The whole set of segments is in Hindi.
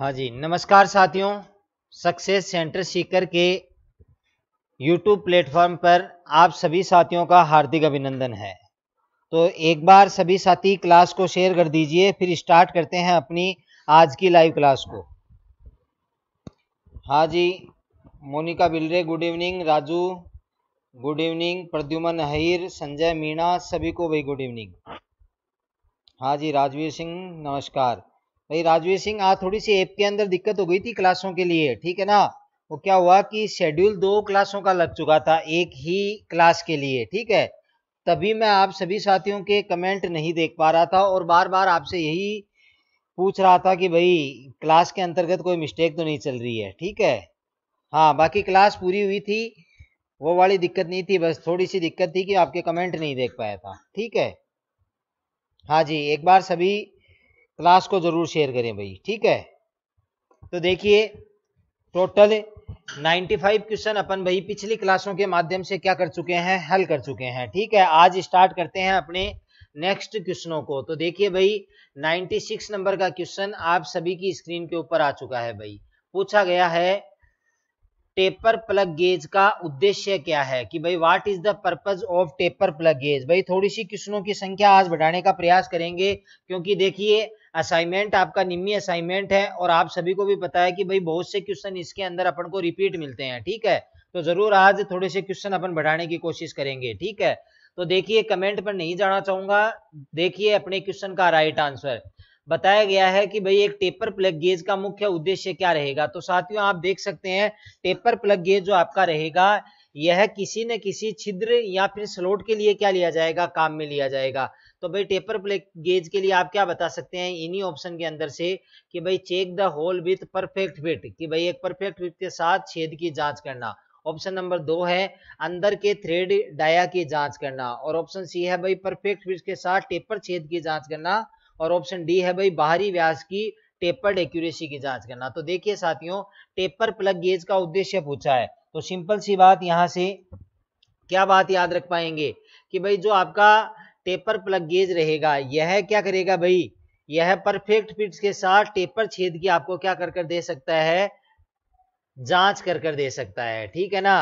हाँ जी नमस्कार साथियों सक्सेस सेंटर सीकर के यूट्यूब प्लेटफॉर्म पर आप सभी साथियों का हार्दिक अभिनंदन है तो एक बार सभी साथी क्लास को शेयर कर दीजिए फिर स्टार्ट करते हैं अपनी आज की लाइव क्लास को हाँ जी Monika Bilare good evening Raju good evening Pradyuman Ahir Sanjay Meena सभी को भाई गुड इवनिंग हाँ जी राजवीर सिंह नमस्कार भाई राजवीर सिंह आज थोड़ी सी ऐप के अंदर दिक्कत हो गई थी क्लासों के लिए ठीक है ना वो क्या हुआ कि शेड्यूल दो क्लासों का लग चुका था एक ही क्लास के लिए ठीक है तभी मैं आप सभी साथियों के कमेंट नहीं देख पा रहा था और बार बार आपसे यही पूछ रहा था कि भाई क्लास के अंतर्गत कोई मिस्टेक तो नहीं चल रही है ठीक है हाँ बाकी क्लास पूरी हुई थी वो वाली दिक्कत नहीं थी बस थोड़ी सी दिक्कत थी कि आपके कमेंट नहीं देख पाया था ठीक है हाँ जी एक बार सभी क्लास को ज़रूर शेयर करें भाई ठीक है तो देखिए टोटल 95 क्वेश्चन अपन भाई पिछली क्लासों के माध्यम से क्या कर चुके हैं हल कर चुके हैं ठीक है आज स्टार्ट करते हैं अपने नेक्स्ट क्वेश्चनों को तो देखिए भाई 96 नंबर का क्वेश्चन आप सभी की स्क्रीन के ऊपर आ चुका है भाई पूछा गया है टेपर प्लग गेज का उद्देश्य क्या है कि भाई what is the purpose of taper plug gauge भाई थोड़ी सी क्वेश्चनों की संख्या आज बढ़ाने का प्रयास करेंगे क्योंकि देखिए असाइनमेंट आपका निम्मी असाइनमेंट है और आप सभी को भी पता है कि भाई बहुत से क्वेश्चन इसके अंदर अपन को रिपीट मिलते हैं ठीक है तो जरूर आज थोड़े से क्वेश्चन अपन बढ़ाने की कोशिश करेंगे ठीक है तो देखिए कमेंट पर नहीं जाना चाहूंगा देखिए अपने क्वेश्चन का राइट आंसर बताया गया है कि भाई एक टेपर प्लग गेज का मुख्य उद्देश्य क्या रहेगा तो साथियों आप देख सकते हैं टेपर प्लग गेज जो आपका रहेगा यह किसी न किसी छिद्र या फिर स्लोट के लिए क्या लिया जाएगा काम में लिया जाएगा तो भाई टेपर गेज के लिए आप क्या बता सकते हैं इन्हीं ऑप्शन के अंदर से कि भाई check the hole with perfect fit कि भाई एक परफेक्ट फिट के साथ छेद की जांच करना ऑप्शन नंबर दो है अंदर के थ्रेड डाया की जांच करना और ऑप्शन सी है भाई परफेक्ट फिट के साथ टेपर छेद की जांच करना और ऑप्शन डी है भाई बाहरी व्यास की टेपर्ड एक्यूरेसी की जांच करना तो देखिए साथियों टेपर प्लग गेज का उद्देश्य पूछा है तो सिंपल सी बात यहाँ से क्या बात याद रख पाएंगे कि भाई जो आपका टेपर प्लग गेज रहेगा यह क्या करेगा भाई यह परफेक्ट फिट के साथ टेपर छेद की आपको क्या कर कर दे सकता है जांच कर कर दे सकता है ठीक है ना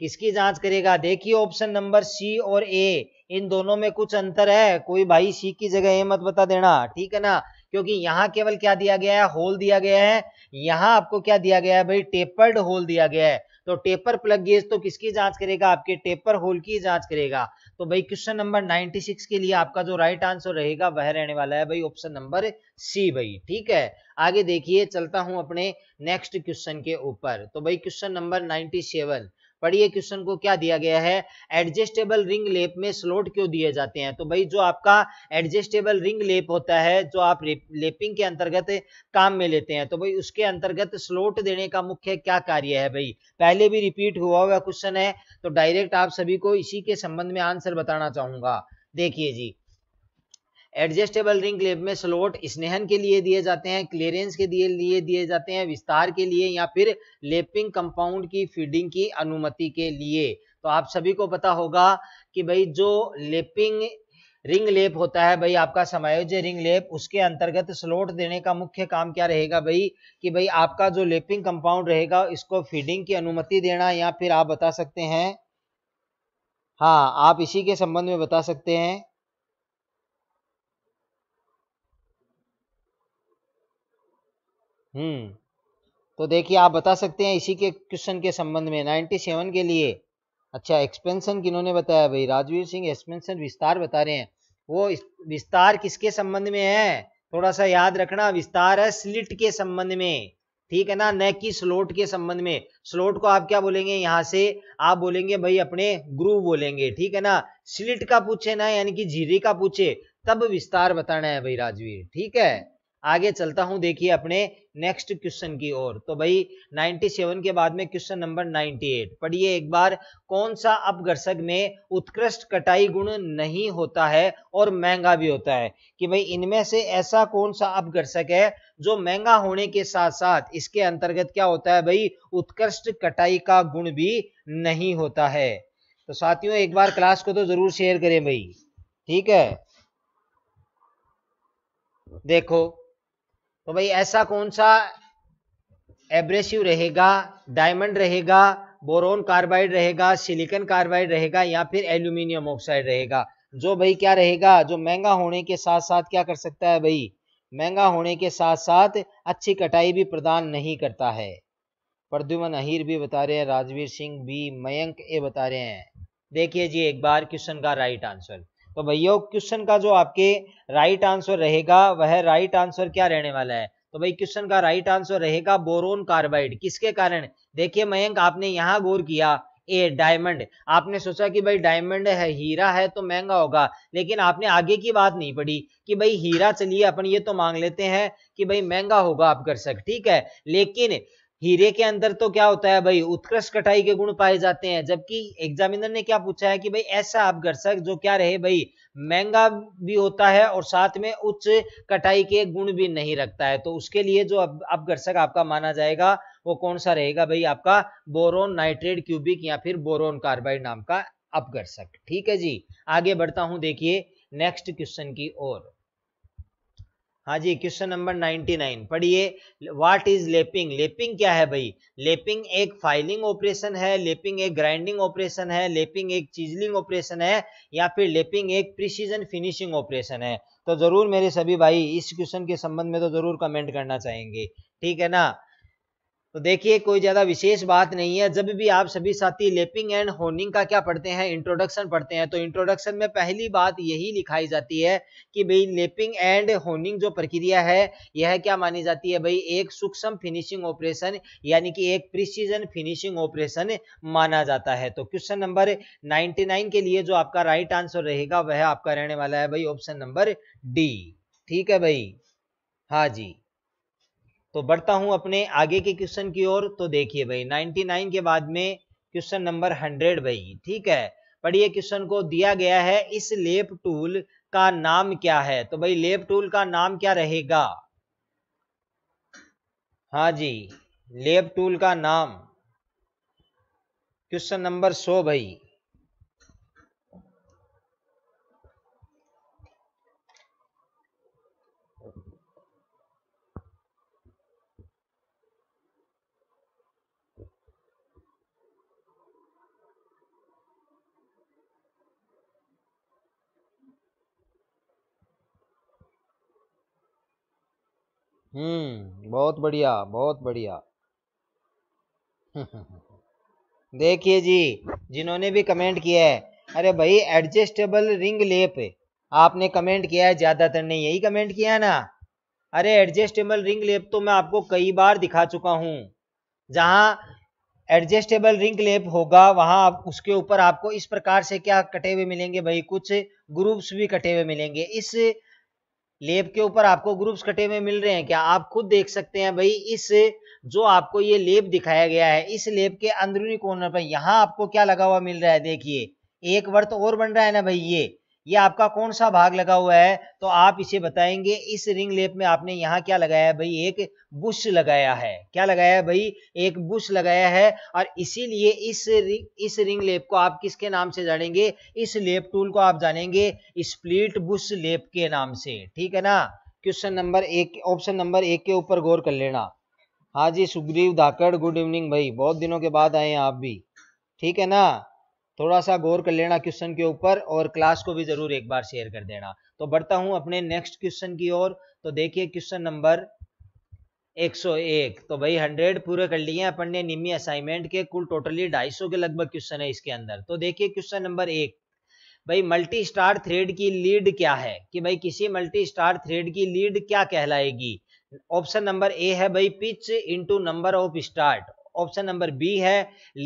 किसकी जांच करेगा देखिए ऑप्शन नंबर सी और ए इन दोनों में कुछ अंतर है कोई भाई सी की जगह ए मत बता देना ठीक है ना क्योंकि यहाँ केवल क्या दिया गया है होल दिया गया है यहाँ आपको क्या दिया गया है भाई टेपर्ड होल दिया गया है तो टेपर प्लग गेज तो किसकी जांच करेगा आपके टेपर होल की जांच करेगा तो भाई क्वेश्चन नंबर 96 के लिए आपका जो राइट आंसर रहेगा वह रहने वाला है भाई ऑप्शन नंबर सी भाई ठीक है आगे देखिए चलता हूं अपने नेक्स्ट क्वेश्चन के ऊपर तो भाई क्वेश्चन नंबर 97 पढ़िए क्वेश्चन को क्या दिया गया है एडजस्टेबल रिंग लेप में स्लोट क्यों दिए जाते हैं तो भाई जो आपका एडजस्टेबल रिंग लेप होता है जो आप लेपिंग के अंतर्गत काम में लेते हैं तो भाई उसके अंतर्गत स्लोट देने का मुख्य क्या कार्य है भाई पहले भी रिपीट हुआ हुआ क्वेश्चन है तो डायरेक्ट आप सभी को इसी के संबंध में आंसर बताना चाहूंगा देखिए जी एडजस्टेबल रिंग लेब में स्लोट स्नेहन के लिए दिए जाते हैं क्लियरेंस के लिए लिए दिए जाते हैं विस्तार के लिए या फिर लेपिंग कंपाउंड की फीडिंग की अनुमति के लिए तो आप सभी को पता होगा कि भाई जो लेपिंग रिंग लेप होता है भाई आपका समायोज्य रिंग लेप उसके अंतर्गत स्लोट देने का मुख्य काम क्या रहेगा भाई कि भाई आपका जो लेपिंग कंपाउंड रहेगा इसको फीडिंग की अनुमति देना या फिर आप बता सकते हैं हाँ आप इसी के संबंध में बता सकते हैं हम्म तो देखिए आप बता सकते हैं इसी के क्वेश्चन के संबंध में सेवन के लिए अच्छा एक्सपेंशन किन्होंने बताया भाई राजवीर सिंह एक्सपेंशन विस्तार बता रहे हैं वो विस्तार किसके संबंध में है थोड़ा सा याद रखना विस्तार है स्लिट के संबंध में ठीक है ना न कि स्लोट के संबंध में स्लोट को आप क्या बोलेंगे यहाँ से आप बोलेंगे भाई अपने ग्रूव बोलेंगे ठीक है ना स्लिट का पूछे ना यानी कि झीरे का पूछे तब विस्तार बताना है भाई राजवीर ठीक है आगे चलता हूं देखिए अपने नेक्स्ट क्वेश्चन की ओर तो भाई 97 के बाद में क्वेश्चन नंबर 98 पढ़िए एक बार कौन सा अपघर्षक में उत्कृष्ट कटाई गुण नहीं होता है और महंगा भी होता है कि भाई इनमें से ऐसा कौन सा अपघर्षक है जो महंगा होने के साथ साथ इसके अंतर्गत क्या होता है भाई उत्कृष्ट कटाई का गुण भी नहीं होता है तो साथियों एक बार क्लास को तो जरूर शेयर करें भाई ठीक है देखो तो भाई ऐसा कौन सा एब्रेसिव रहेगा डायमंड रहेगा बोरोन कार्बाइड रहेगा सिलिकन कार्बाइड रहेगा या फिर एल्यूमिनियम ऑक्साइड रहेगा जो भाई क्या रहेगा जो महंगा होने के साथ साथ क्या कर सकता है भाई महंगा होने के साथ साथ अच्छी कटाई भी प्रदान नहीं करता है प्रद्युमन अहिर भी बता रहे हैं राजवीर सिंह भी मयंक ए बता रहे हैं देखिए जी एक बार क्वेश्चन का राइट आंसर तो भैया क्वेश्चन का जो आपके राइट आंसर रहेगा वह राइट आंसर क्या रहने वाला है तो भाई क्वेश्चन का राइट आंसर रहेगा बोरोन कार्बाइड किसके कारण देखिए मयंक आपने यहाँ गौर किया ए डायमंड आपने सोचा कि भाई डायमंड है हीरा है तो महंगा होगा लेकिन आपने आगे की बात नहीं पढ़ी कि भाई हीरा चलिए अपन ये तो मांग लेते हैं कि भाई महंगा होगा आप कर सक ठीक है लेकिन हीरे के अंदर तो क्या होता है भाई उत्कृष्ट कटाई के गुण पाए जाते हैं जबकि एग्जामिनर ने क्या पूछा है कि भाई ऐसा अपघर्षक जो क्या रहे भाई महंगा भी होता है और साथ में उच्च कटाई के गुण भी नहीं रखता है तो उसके लिए जो अपघर्षक आपका माना जाएगा वो कौन सा रहेगा भाई आपका बोरोन नाइट्रेट क्यूबिक या फिर बोरोन कार्बाइड नाम का अपघर्षक ठीक है जी आगे बढ़ता हूं देखिए नेक्स्ट क्वेश्चन की ओर हाँ जी क्वेश्चन नंबर 99 पढ़िए व्हाट इज लेपिंग लेपिंग क्या है भाई लेपिंग एक फाइलिंग ऑपरेशन है लेपिंग एक ग्राइंडिंग ऑपरेशन है लेपिंग एक चीजलिंग ऑपरेशन है या फिर लेपिंग एक प्रिसीजन फिनिशिंग ऑपरेशन है तो जरूर मेरे सभी भाई इस क्वेश्चन के संबंध में तो जरूर कमेंट करना चाहेंगे ठीक है ना तो देखिए कोई ज़्यादा विशेष बात नहीं है जब भी आप सभी साथी लेपिंग एंड होनिंग का क्या पढ़ते हैं इंट्रोडक्शन पढ़ते हैं तो इंट्रोडक्शन में पहली बात यही लिखाई जाती है कि भाई लेपिंग एंड होनिंग जो प्रक्रिया है यह क्या मानी जाती है भाई एक सूक्ष्म फिनिशिंग ऑपरेशन यानी कि एक प्रिसीजन फिनिशिंग ऑपरेशन माना जाता है तो क्वेश्चन नंबर नाइनटी के लिए जो आपका राइट आंसर रहेगा वह आपका रहने वाला है भाई ऑप्शन नंबर डी ठीक है भाई हाँ जी तो बढ़ता हूं अपने आगे के क्वेश्चन की ओर तो देखिए भाई 99 के बाद में क्वेश्चन नंबर 100 भाई ठीक है पढ़िए क्वेश्चन को दिया गया है इस लेप टूल का नाम क्या है तो भाई लेप टूल का नाम क्या रहेगा हाँ जी लेप टूल का नाम क्वेश्चन नंबर 100 भाई हम्म बहुत बढ़िया बहुत बढ़िया देखिए जी जिन्होंने भी कमेंट किया है अरे भाई एडजस्टेबल रिंग लेप आपने कमेंट किया है ज़्यादातर ने यही कमेंट किया है ना अरे एडजस्टेबल रिंग लेप तो मैं आपको कई बार दिखा चुका हूं जहां एडजस्टेबल रिंग लेप होगा वहां आप उसके ऊपर आपको इस प्रकार से क्या कटे हुए मिलेंगे भाई कुछ ग्रुप्स भी कटे हुए मिलेंगे इस लेप के ऊपर आपको ग्रुप्स कटे हुए मिल रहे हैं क्या आप खुद देख सकते हैं भाई इस जो आपको ये लेप दिखाया गया है इस लेप के अंदरूनी कॉर्नर पर यहाँ आपको क्या लगा हुआ मिल रहा है देखिए एक वर्त और बन रहा है ना भाई ये ये आपका कौन सा भाग लगा हुआ है तो आप इसे बताएंगे इस रिंग लेप में आपने यहाँ क्या लगाया है भाई एक बुश लगाया है क्या लगाया है भाई एक बुश लगाया है और इसीलिए इस रिंग इस रिंग लेप को आप किसके नाम से जानेंगे इस लेप टूल को आप जानेंगे स्प्लिट बुश लेप के नाम से ठीक है ना क्वेश्चन नंबर एक ऑप्शन नंबर एक के ऊपर गौर कर लेना हाँ जी सुग्रीव धाकड़ गुड इवनिंग भाई बहुत दिनों के बाद आए हैं आप भी ठीक है ना थोड़ा सा गौर कर लेना क्वेश्चन के ऊपर और क्लास को भी ज़रूर एक बार शेयर कर देना तो बढ़ता हूं अपने नेक्स्ट क्वेश्चन की ओर तो देखिए क्वेश्चन नंबर 101 तो भाई 100 पूरे कर लिए अपन ने निमी असाइनमेंट के कुल टोटली ढाई के लगभग क्वेश्चन है इसके अंदर तो देखिए क्वेश्चन नंबर एक भाई मल्टी स्टार थ्रेड की लीड क्या है कि भाई किसी मल्टी स्टार थ्रेड की लीड क्या कहलाएगी ऑप्शन नंबर ए है भाई pitch into number of start option number B है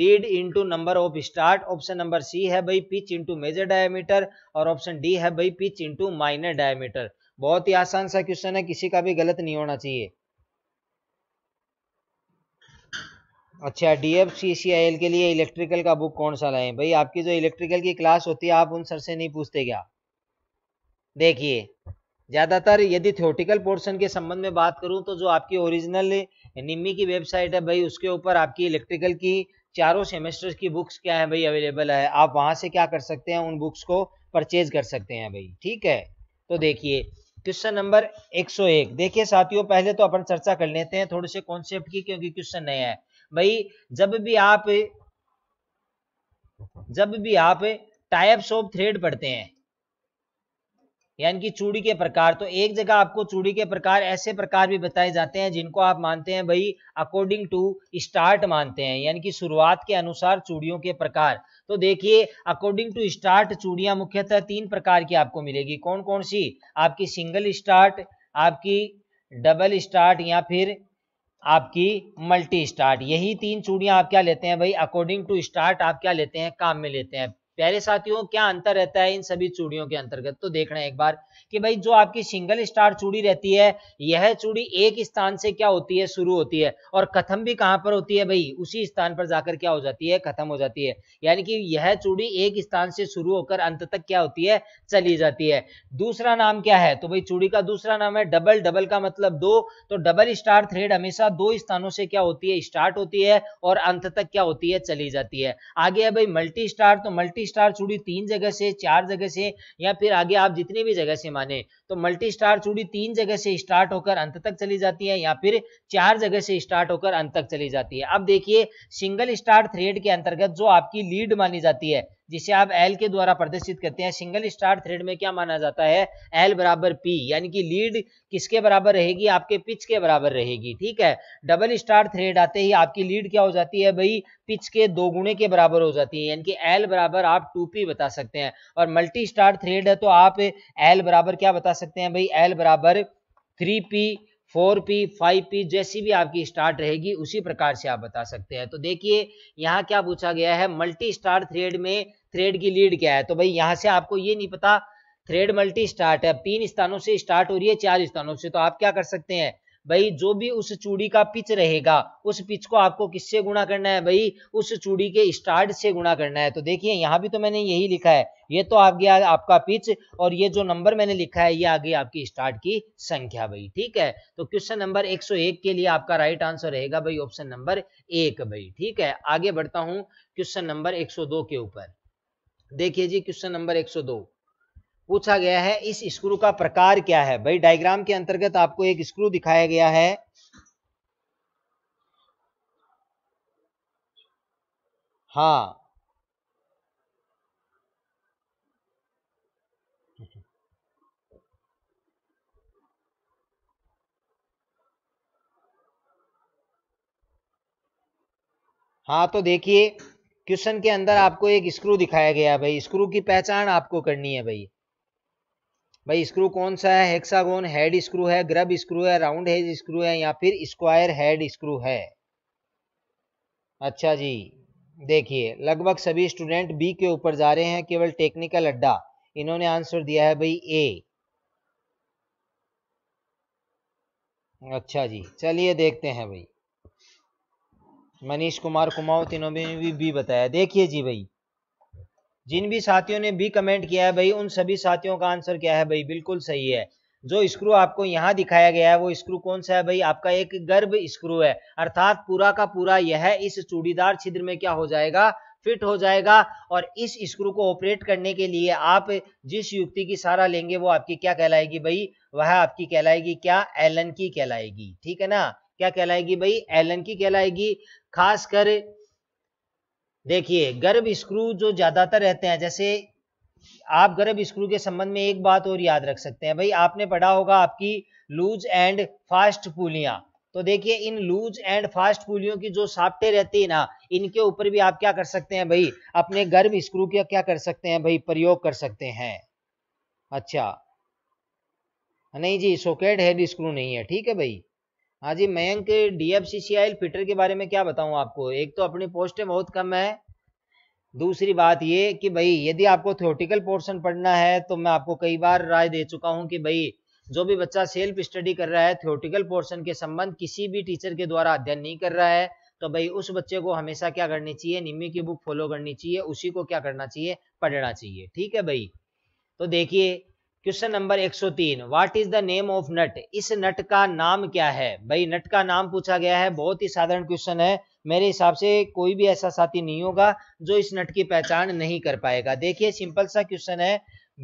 lead into number of start option number C है भाई पिच इनटू मेजर डायमीटर और ऑप्शन डी है भाई पिच इनटू माइनर डायमीटर बहुत ही आसान सा क्वेश्चन है किसी का भी गलत नहीं होना चाहिए अच्छा आई एल के लिए इलेक्ट्रिकल का बुक कौन सा लाएं भाई आपकी जो इलेक्ट्रिकल की क्लास होती है आप उन सर से नहीं पूछते क्या देखिए ज़्यादातर यदि थ्योरेटिकल पोर्शन के संबंध में बात करूं तो जो आपकी ओरिजिनल निम्मी की वेबसाइट है भाई उसके ऊपर आपकी इलेक्ट्रिकल की चारों सेमेस्टर्स की बुक्स क्या है भाई अवेलेबल है आप वहाँ से क्या कर सकते हैं उन बुक्स को परचेज कर सकते हैं भाई ठीक है तो देखिए क्वेश्चन नंबर 101 देखिए साथियों पहले तो अपन चर्चा कर लेते हैं थोड़े से कॉन्सेप्ट की क्योंकि क्वेश्चन नया है भाई जब भी आप जब भी आप टाइप्स ऑफ थ्रेड पढ़ते हैं यानी कि चूड़ी के प्रकार तो एक जगह आपको चूड़ी के प्रकार ऐसे प्रकार भी बताए जाते हैं जिनको आप मानते हैं भाई अकॉर्डिंग टू स्टार्ट मानते हैं यानी कि शुरुआत के अनुसार चूड़ियों के प्रकार तो देखिए अकॉर्डिंग टू स्टार्ट चूड़ियां मुख्यतः तीन प्रकार की आपको मिलेगी कौन कौन सी आपकी सिंगल स्टार्ट आपकी डबल स्टार्ट या फिर आपकी मल्टी स्टार्ट यही तीन चूड़ियां आप क्या लेते हैं भाई अकॉर्डिंग टू स्टार्ट आप क्या लेते हैं काम में लेते हैं प्यारे साथियों क्या अंतर रहता है इन सभी चूड़ियों के अंतर्गत तो देखना हैं एक बार कि भाई जो आपकी सिंगल स्टार चूड़ी रहती है यह चूड़ी एक स्थान से क्या होती है शुरू होती है और खत्म भी कहां पर होती है भाई उसी स्थान पर जाकर क्या हो जाती है खत्म हो जाती है यानी कि यह चूड़ी एक स्थान से शुरू होकर अंत तक क्या होती है चली जाती है दूसरा नाम क्या है तो भाई चूड़ी का दूसरा नाम है डबल डबल का मतलब दो तो डबल स्टार थ्रेड हमेशा दो स्थानों से क्या होती है स्टार्ट होती है और अंत तक क्या होती है चली जाती है आगे है भाई मल्टी स्टार तो मल्टी स्टार चूड़ी तीन जगह से चार जगह से या फिर आगे आप जितनी भी जगह से माने तो मल्टी स्टार चूड़ी तीन जगह से स्टार्ट होकर अंत तक चली जाती है या फिर चार जगह से स्टार्ट होकर अंत तक चली जाती है अब देखिए सिंगल स्टार थ्रेड के अंतर्गत जो आपकी लीड मानी जाती है जिसे आप एल के द्वारा प्रदर्शित करते हैं सिंगल स्टार थ्रेड में क्या माना जाता है एल बराबर पी यानी कि लीड किसके बराबर रहेगी आपके पिच के बराबर रहेगी ठीक है डबल स्टार थ्रेड आते ही आपकी लीड क्या हो जाती है भाई पिच के दो गुणे के बराबर हो जाती है यानी कि एल बराबर आप टू पी बता सकते हैं और मल्टी स्टार थ्रेड है तो आप एल बराबर क्या बता सकते हैं भाई एल बराबर three P four P five P जैसी भी आपकी स्टार्ट रहेगी उसी प्रकार से आप बता सकते हैं तो देखिए यहाँ क्या पूछा गया है मल्टी स्टार थ्रेड में थ्रेड की लीड क्या है तो भाई यहाँ से आपको ये नहीं पता थ्रेड मल्टी स्टार्ट है तीन स्थानों से स्टार्ट हो रही है चार स्थानों से तो आप क्या कर सकते हैं भाई जो भी उस चूड़ी का पिच रहेगा उस पिच को आपको किससे गुणा करना है भाई उस चूड़ी के स्टार्ट से गुणा करना है तो देखिए यहाँ भी तो मैंने यही लिखा है ये तो आ गया आपका पिच और ये जो नंबर मैंने लिखा है ये आ गई आपकी स्टार्ट की संख्या भाई ठीक है तो क्वेश्चन नंबर 101 के लिए आपका राइट आंसर रहेगा भाई ऑप्शन नंबर एक भाई ठीक है आगे बढ़ता हूं क्वेश्चन नंबर दो के ऊपर देखिए जी क्वेश्चन नंबर दो पूछा गया है इस स्क्रू का प्रकार क्या है भाई डायग्राम के अंतर्गत आपको एक स्क्रू दिखाया गया है हा हाँ तो देखिए क्वेश्चन के अंदर आपको एक स्क्रू दिखाया गया भाई स्क्रू की पहचान आपको करनी है भाई भाई स्क्रू कौन सा है हेक्सागोन हेड स्क्रू है ग्रब स्क्रू है राउंड हेज स्क्रू है या फिर स्क्वायर हेड स्क्रू है अच्छा जी देखिए लगभग सभी स्टूडेंट बी के ऊपर जा रहे हैं केवल टेक्निकल अड्डा इन्होंने आंसर दिया है भाई ए अच्छा जी चलिए देखते हैं भाई मनीष कुमार कुमावत इन्होंने भी बी बताया देखिए जी भाई जिन भी साथियों ने बी कमेंट किया है भाई उन सभी साथियों का आंसर क्या है भाई बिल्कुल सही है जो स्क्रू आपको यहाँ दिखाया गया है वो स्क्रू कौन सा है भाई आपका एक गर्भ स्क्रू है अर्थात पूरा का पूरा यह इस चूड़ीदार छिद्र में क्या हो जाएगा फिट हो जाएगा और इस स्क्रू को ऑपरेट करने के लिए आप जिस युक्ति की सहारा लेंगे वो आपकी क्या कहलाएगी भाई वह आपकी कहलाएगी क्या एलन की कहलाएगी ठीक है ना क्या कहलाएगी भाई एलन की कहलाएगी खासकर देखिए गर्भ स्क्रू जो ज़्यादातर रहते हैं जैसे आप गर्भ स्क्रू के संबंध में एक बात और याद रख सकते हैं भाई आपने पढ़ा होगा आपकी लूज एंड फास्ट पुलिया तो देखिए इन लूज एंड फास्ट पुलियों की जो सापटे रहती है ना इनके ऊपर भी आप क्या कर सकते हैं भाई अपने गर्भ स्क्रू के क्या कर सकते हैं भाई प्रयोग कर सकते हैं अच्छा नहीं जी सोकेट हेड स्क्रू नहीं है ठीक है भाई हाँ जी Mayank D F C C I fitter के बारे में क्या बताऊँ आपको एक तो अपनी पोस्टें बहुत कम है दूसरी बात ये कि भाई यदि आपको थ्योरेटिकल पोर्शन पढ़ना है तो मैं आपको कई बार राय दे चुका हूँ कि भाई जो भी बच्चा सेल्फ स्टडी कर रहा है थियोटिकल पोर्शन के संबंध किसी भी टीचर के द्वारा अध्ययन नहीं कर रहा है तो भाई उस बच्चे को हमेशा क्या करनी चाहिए निम्मी की बुक फॉलो करनी चाहिए उसी को क्या करना चाहिए पढ़ना चाहिए ठीक है भाई तो देखिए question number 103 what is the name of nut इस नट का नाम क्या है भाई नट का नाम पूछा गया है बहुत ही साधारण क्वेश्चन है मेरे हिसाब से कोई भी ऐसा साथी नहीं होगा जो इस नट की पहचान नहीं कर पाएगा देखिए सिंपल सा क्वेश्चन है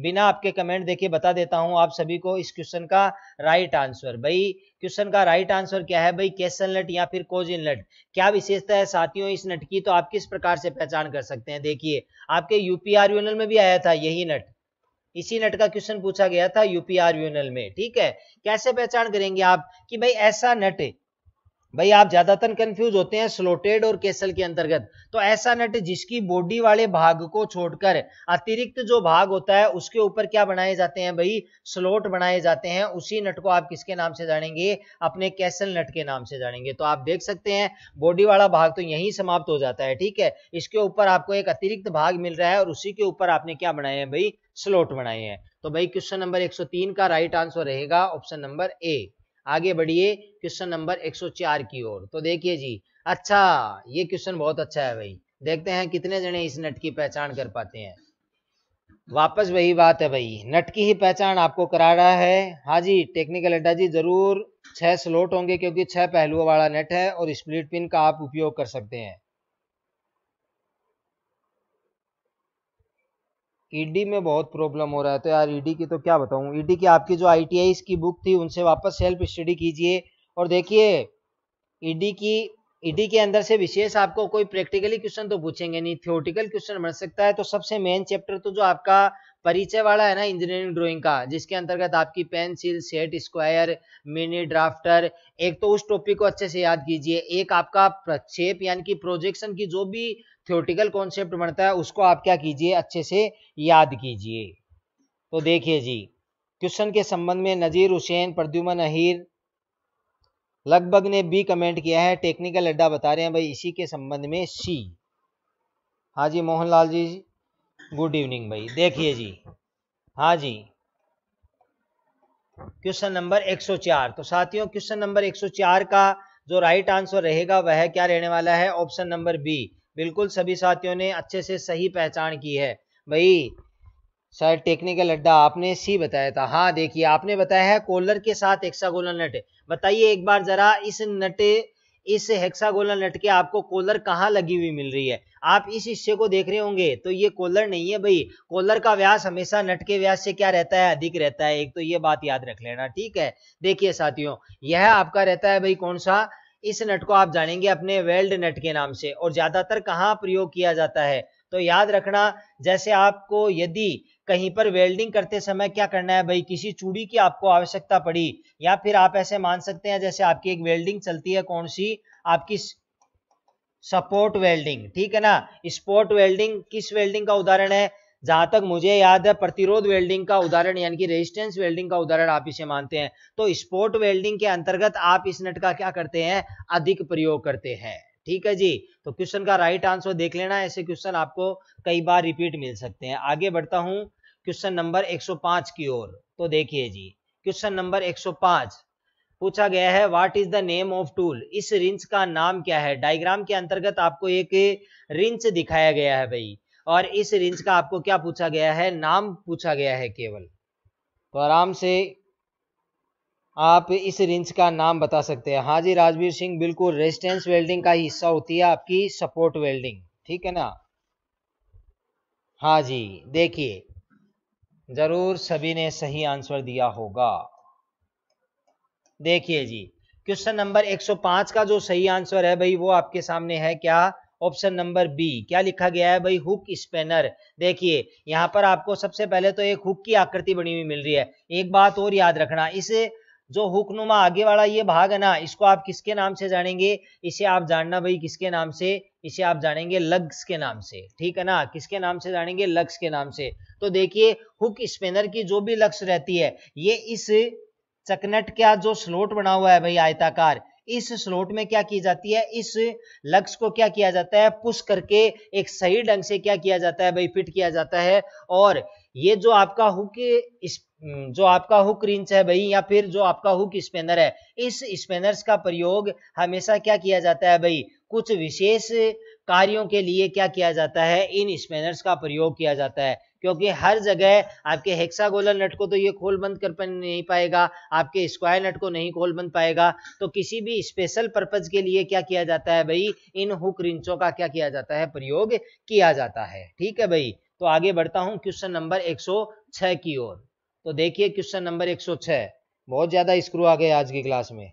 बिना आपके कमेंट देखे बता देता हूं आप सभी को इस क्वेश्चन का राइट आंसर भाई क्वेश्चन का राइट आंसर क्या है भाई कैसन लट या फिर कोजिन नट क्या विशेषता है साथियों इस नट की तो आप किस प्रकार से पहचान कर सकते हैं देखिए आपके यूपीआर में भी आया था यही नट इसी नेट का क्वेश्चन पूछा गया था यूपीआर यूनल में ठीक है कैसे पहचान करेंगे आप कि भाई ऐसा नट भाई आप ज्यादातर कंफ्यूज होते हैं स्लोटेड और केसल के अंतर्गत तो ऐसा नट जिसकी बॉडी वाले भाग को छोड़कर अतिरिक्त जो भाग होता है उसके ऊपर क्या बनाए जाते हैं भाई स्लोट बनाए जाते हैं उसी नट को आप किसके नाम से जानेंगे अपने कैसल नट के नाम से जानेंगे तो आप देख सकते हैं बॉडी वाला भाग तो यही समाप्त हो जाता है ठीक है इसके ऊपर आपको एक अतिरिक्त भाग मिल रहा है और उसी के ऊपर आपने क्या बनाया है भाई स्लॉट बनाए हैं तो भाई क्वेश्चन नंबर 103 का राइट आंसर रहेगा ऑप्शन नंबर ए आगे बढ़िए क्वेश्चन नंबर 104 की ओर तो देखिए जी अच्छा ये क्वेश्चन बहुत अच्छा है भाई देखते हैं कितने जने इस नट की पहचान कर पाते हैं वापस वही बात है भाई नट की ही पहचान आपको करा रहा है हाँ जी टेक्निकल अड्डा जी जरूर छह स्लोट होंगे क्योंकि छह पहलुओं वाला नेट है और स्प्लिट पिन का आप उपयोग कर सकते हैं ईडी e में बहुत प्रॉब्लम हो रहा है तो यार ईडी e की तो क्या बताऊं ईडी e की आपकी जो आई की बुक थी उनसे वापस सेल्फ स्टडी कीजिए और देखिए ईडी की ईडी के अंदर से विशेष आपको कोई प्रैक्टिकली क्वेश्चन तो पूछेंगे नहीं थियोटिकल क्वेश्चन बन सकता है तो सबसे मेन चैप्टर तो जो आपका परिचय वाला है ना इंजीनियरिंग ड्रॉइंग का जिसके अंतर्गत आपकी pencil set square mini drafter एक तो उस टॉपिक को अच्छे से याद कीजिए एक आपका प्रक्षेप यानी कि प्रोजेक्शन की जो भी थ्योरेटिकल कॉन्सेप्ट बनता है उसको आप क्या कीजिए अच्छे से याद कीजिए तो देखिए जी क्वेश्चन के संबंध में नज़ीर हुसैन प्रद्युमन अहिर लगभग ने बी कमेंट किया है टेक्निकल अड्डा बता रहे हैं भाई इसी के संबंध में सी हाँ जी मोहनलाल जी गुड इवनिंग भाई देखिए जी हाँ जी क्वेश्चन नंबर 104 तो साथियों क्वेश्चन नंबर 104 का जो राइट आंसर रहेगा वह क्या रहने वाला है ऑप्शन नंबर बी बिल्कुल सभी साथियों ने अच्छे से सही पहचान की है भाई सर टेक्निकल अड्डा आपने सी बताया था हाँ देखिए आपने बताया है कोलर के साथ हेक्सागोलर नट बताइए एक बार जरा इस नट इस हेक्सागोलर नट के आपको कॉलर कहाँ लगी हुई मिल रही है आप इस हिस्से को देख रहे होंगे तो ये कॉलर नहीं है भाई कॉलर का व्यास हमेशा नट के व्यास से क्या रहता है अधिक रहता है एक तो ये बात याद रख लेना ठीक है देखिए साथियों यह आपका रहता है भाई कौन सा इस नट को आप जानेंगे अपने वेल्ड नट के नाम से और ज़्यादातर कहाँ प्रयोग किया जाता है तो याद रखना जैसे आपको यदि कहीं पर वेल्डिंग करते समय क्या करना है भाई किसी चूड़ी की आपको आवश्यकता पड़ी या फिर आप ऐसे मान सकते हैं जैसे आपकी एक वेल्डिंग चलती है कौन सी आपकी सपोर्ट वेल्डिंग ठीक है ना स्पोर्ट वेल्डिंग किस वेल्डिंग का उदाहरण है जहां तक मुझे याद है प्रतिरोध वेल्डिंग का उदाहरण यानी कि रेजिस्टेंस वेल्डिंग का उदाहरण आप इसे मानते हैं तो स्पोर्ट वेल्डिंग के अंतर्गत आप इस नट का क्या करते हैं अधिक प्रयोग करते हैं ठीक है जी तो क्वेश्चन का राइट आंसर देख लेना ऐसे क्वेश्चन आपको कई बार रिपीट मिल सकते हैं आगे बढ़ता हूं क्वेश्चन नंबर 105 की ओर तो देखिए जी क्वेश्चन नंबर 105 पूछा गया है what is the name of tool इस रिंच का नाम क्या है डायग्राम के अंतर्गत आपको एक रिंच दिखाया गया है भाई और इस रिंज का आपको क्या पूछा गया है नाम पूछा गया है केवल तो आराम से आप इस रिंज का नाम बता सकते हैं हाँ जी राजवीर सिंह बिल्कुल रेजिस्टेंस वेल्डिंग का हिस्सा होती है आपकी सपोर्ट वेल्डिंग ठीक है ना हाँ जी देखिए जरूर सभी ने सही आंसर दिया होगा देखिए जी क्वेश्चन नंबर 105 का जो सही आंसर है भाई वो आपके सामने है क्या ऑप्शन नंबर बी क्या लिखा गया है भाई हुक स्पेनर देखिए यहाँ पर आपको सबसे पहले तो एक हुक की आकृति बनी हुई मिल रही है एक बात और याद रखना इस जो हुक नुमा आगे वाला ये भाग है ना इसको आप किसके नाम से जानेंगे इसे आप जानना भाई किसके नाम से इसे आप जानेंगे लग्स के नाम से ठीक है ना किसके नाम से जानेंगे लग्स के नाम से तो देखिए हुक स्पेनर की जो भी लक्ष्य रहती है ये इस चकनट का जो स्लोट बना हुआ है भाई आयताकार इस स्लोट में क्या की जाती है इस लग्स को क्या किया जाता है पुश करके एक सही ढंग से क्या किया जाता है भाई फिट किया जाता है और ये जो आपका हुक इस जो आपका हुक रिंच है भाई या फिर जो आपका हुक स्पेनर है इस स्पेनर्स का प्रयोग हमेशा क्या किया जाता है भाई कुछ विशेष कार्यों के लिए क्या किया जाता है इन स्पेनर्स का प्रयोग किया जाता है क्योंकि हर जगह आपके हेक्सागोलर नट को तो ये खोल बंद कर नहीं पाएगा आपके स्क्वायर नट को नहीं खोल बंद पाएगा तो किसी भी स्पेशल पर्पज के लिए क्या किया जाता है भाई इन हुक रिंचों का क्या किया जाता है प्रयोग किया जाता है ठीक है भाई तो आगे बढ़ता हूं क्वेश्चन नंबर एक की ओर तो देखिए क्वेश्चन नंबर एक बहुत ज्यादा स्क्रू आ गए आज की क्लास में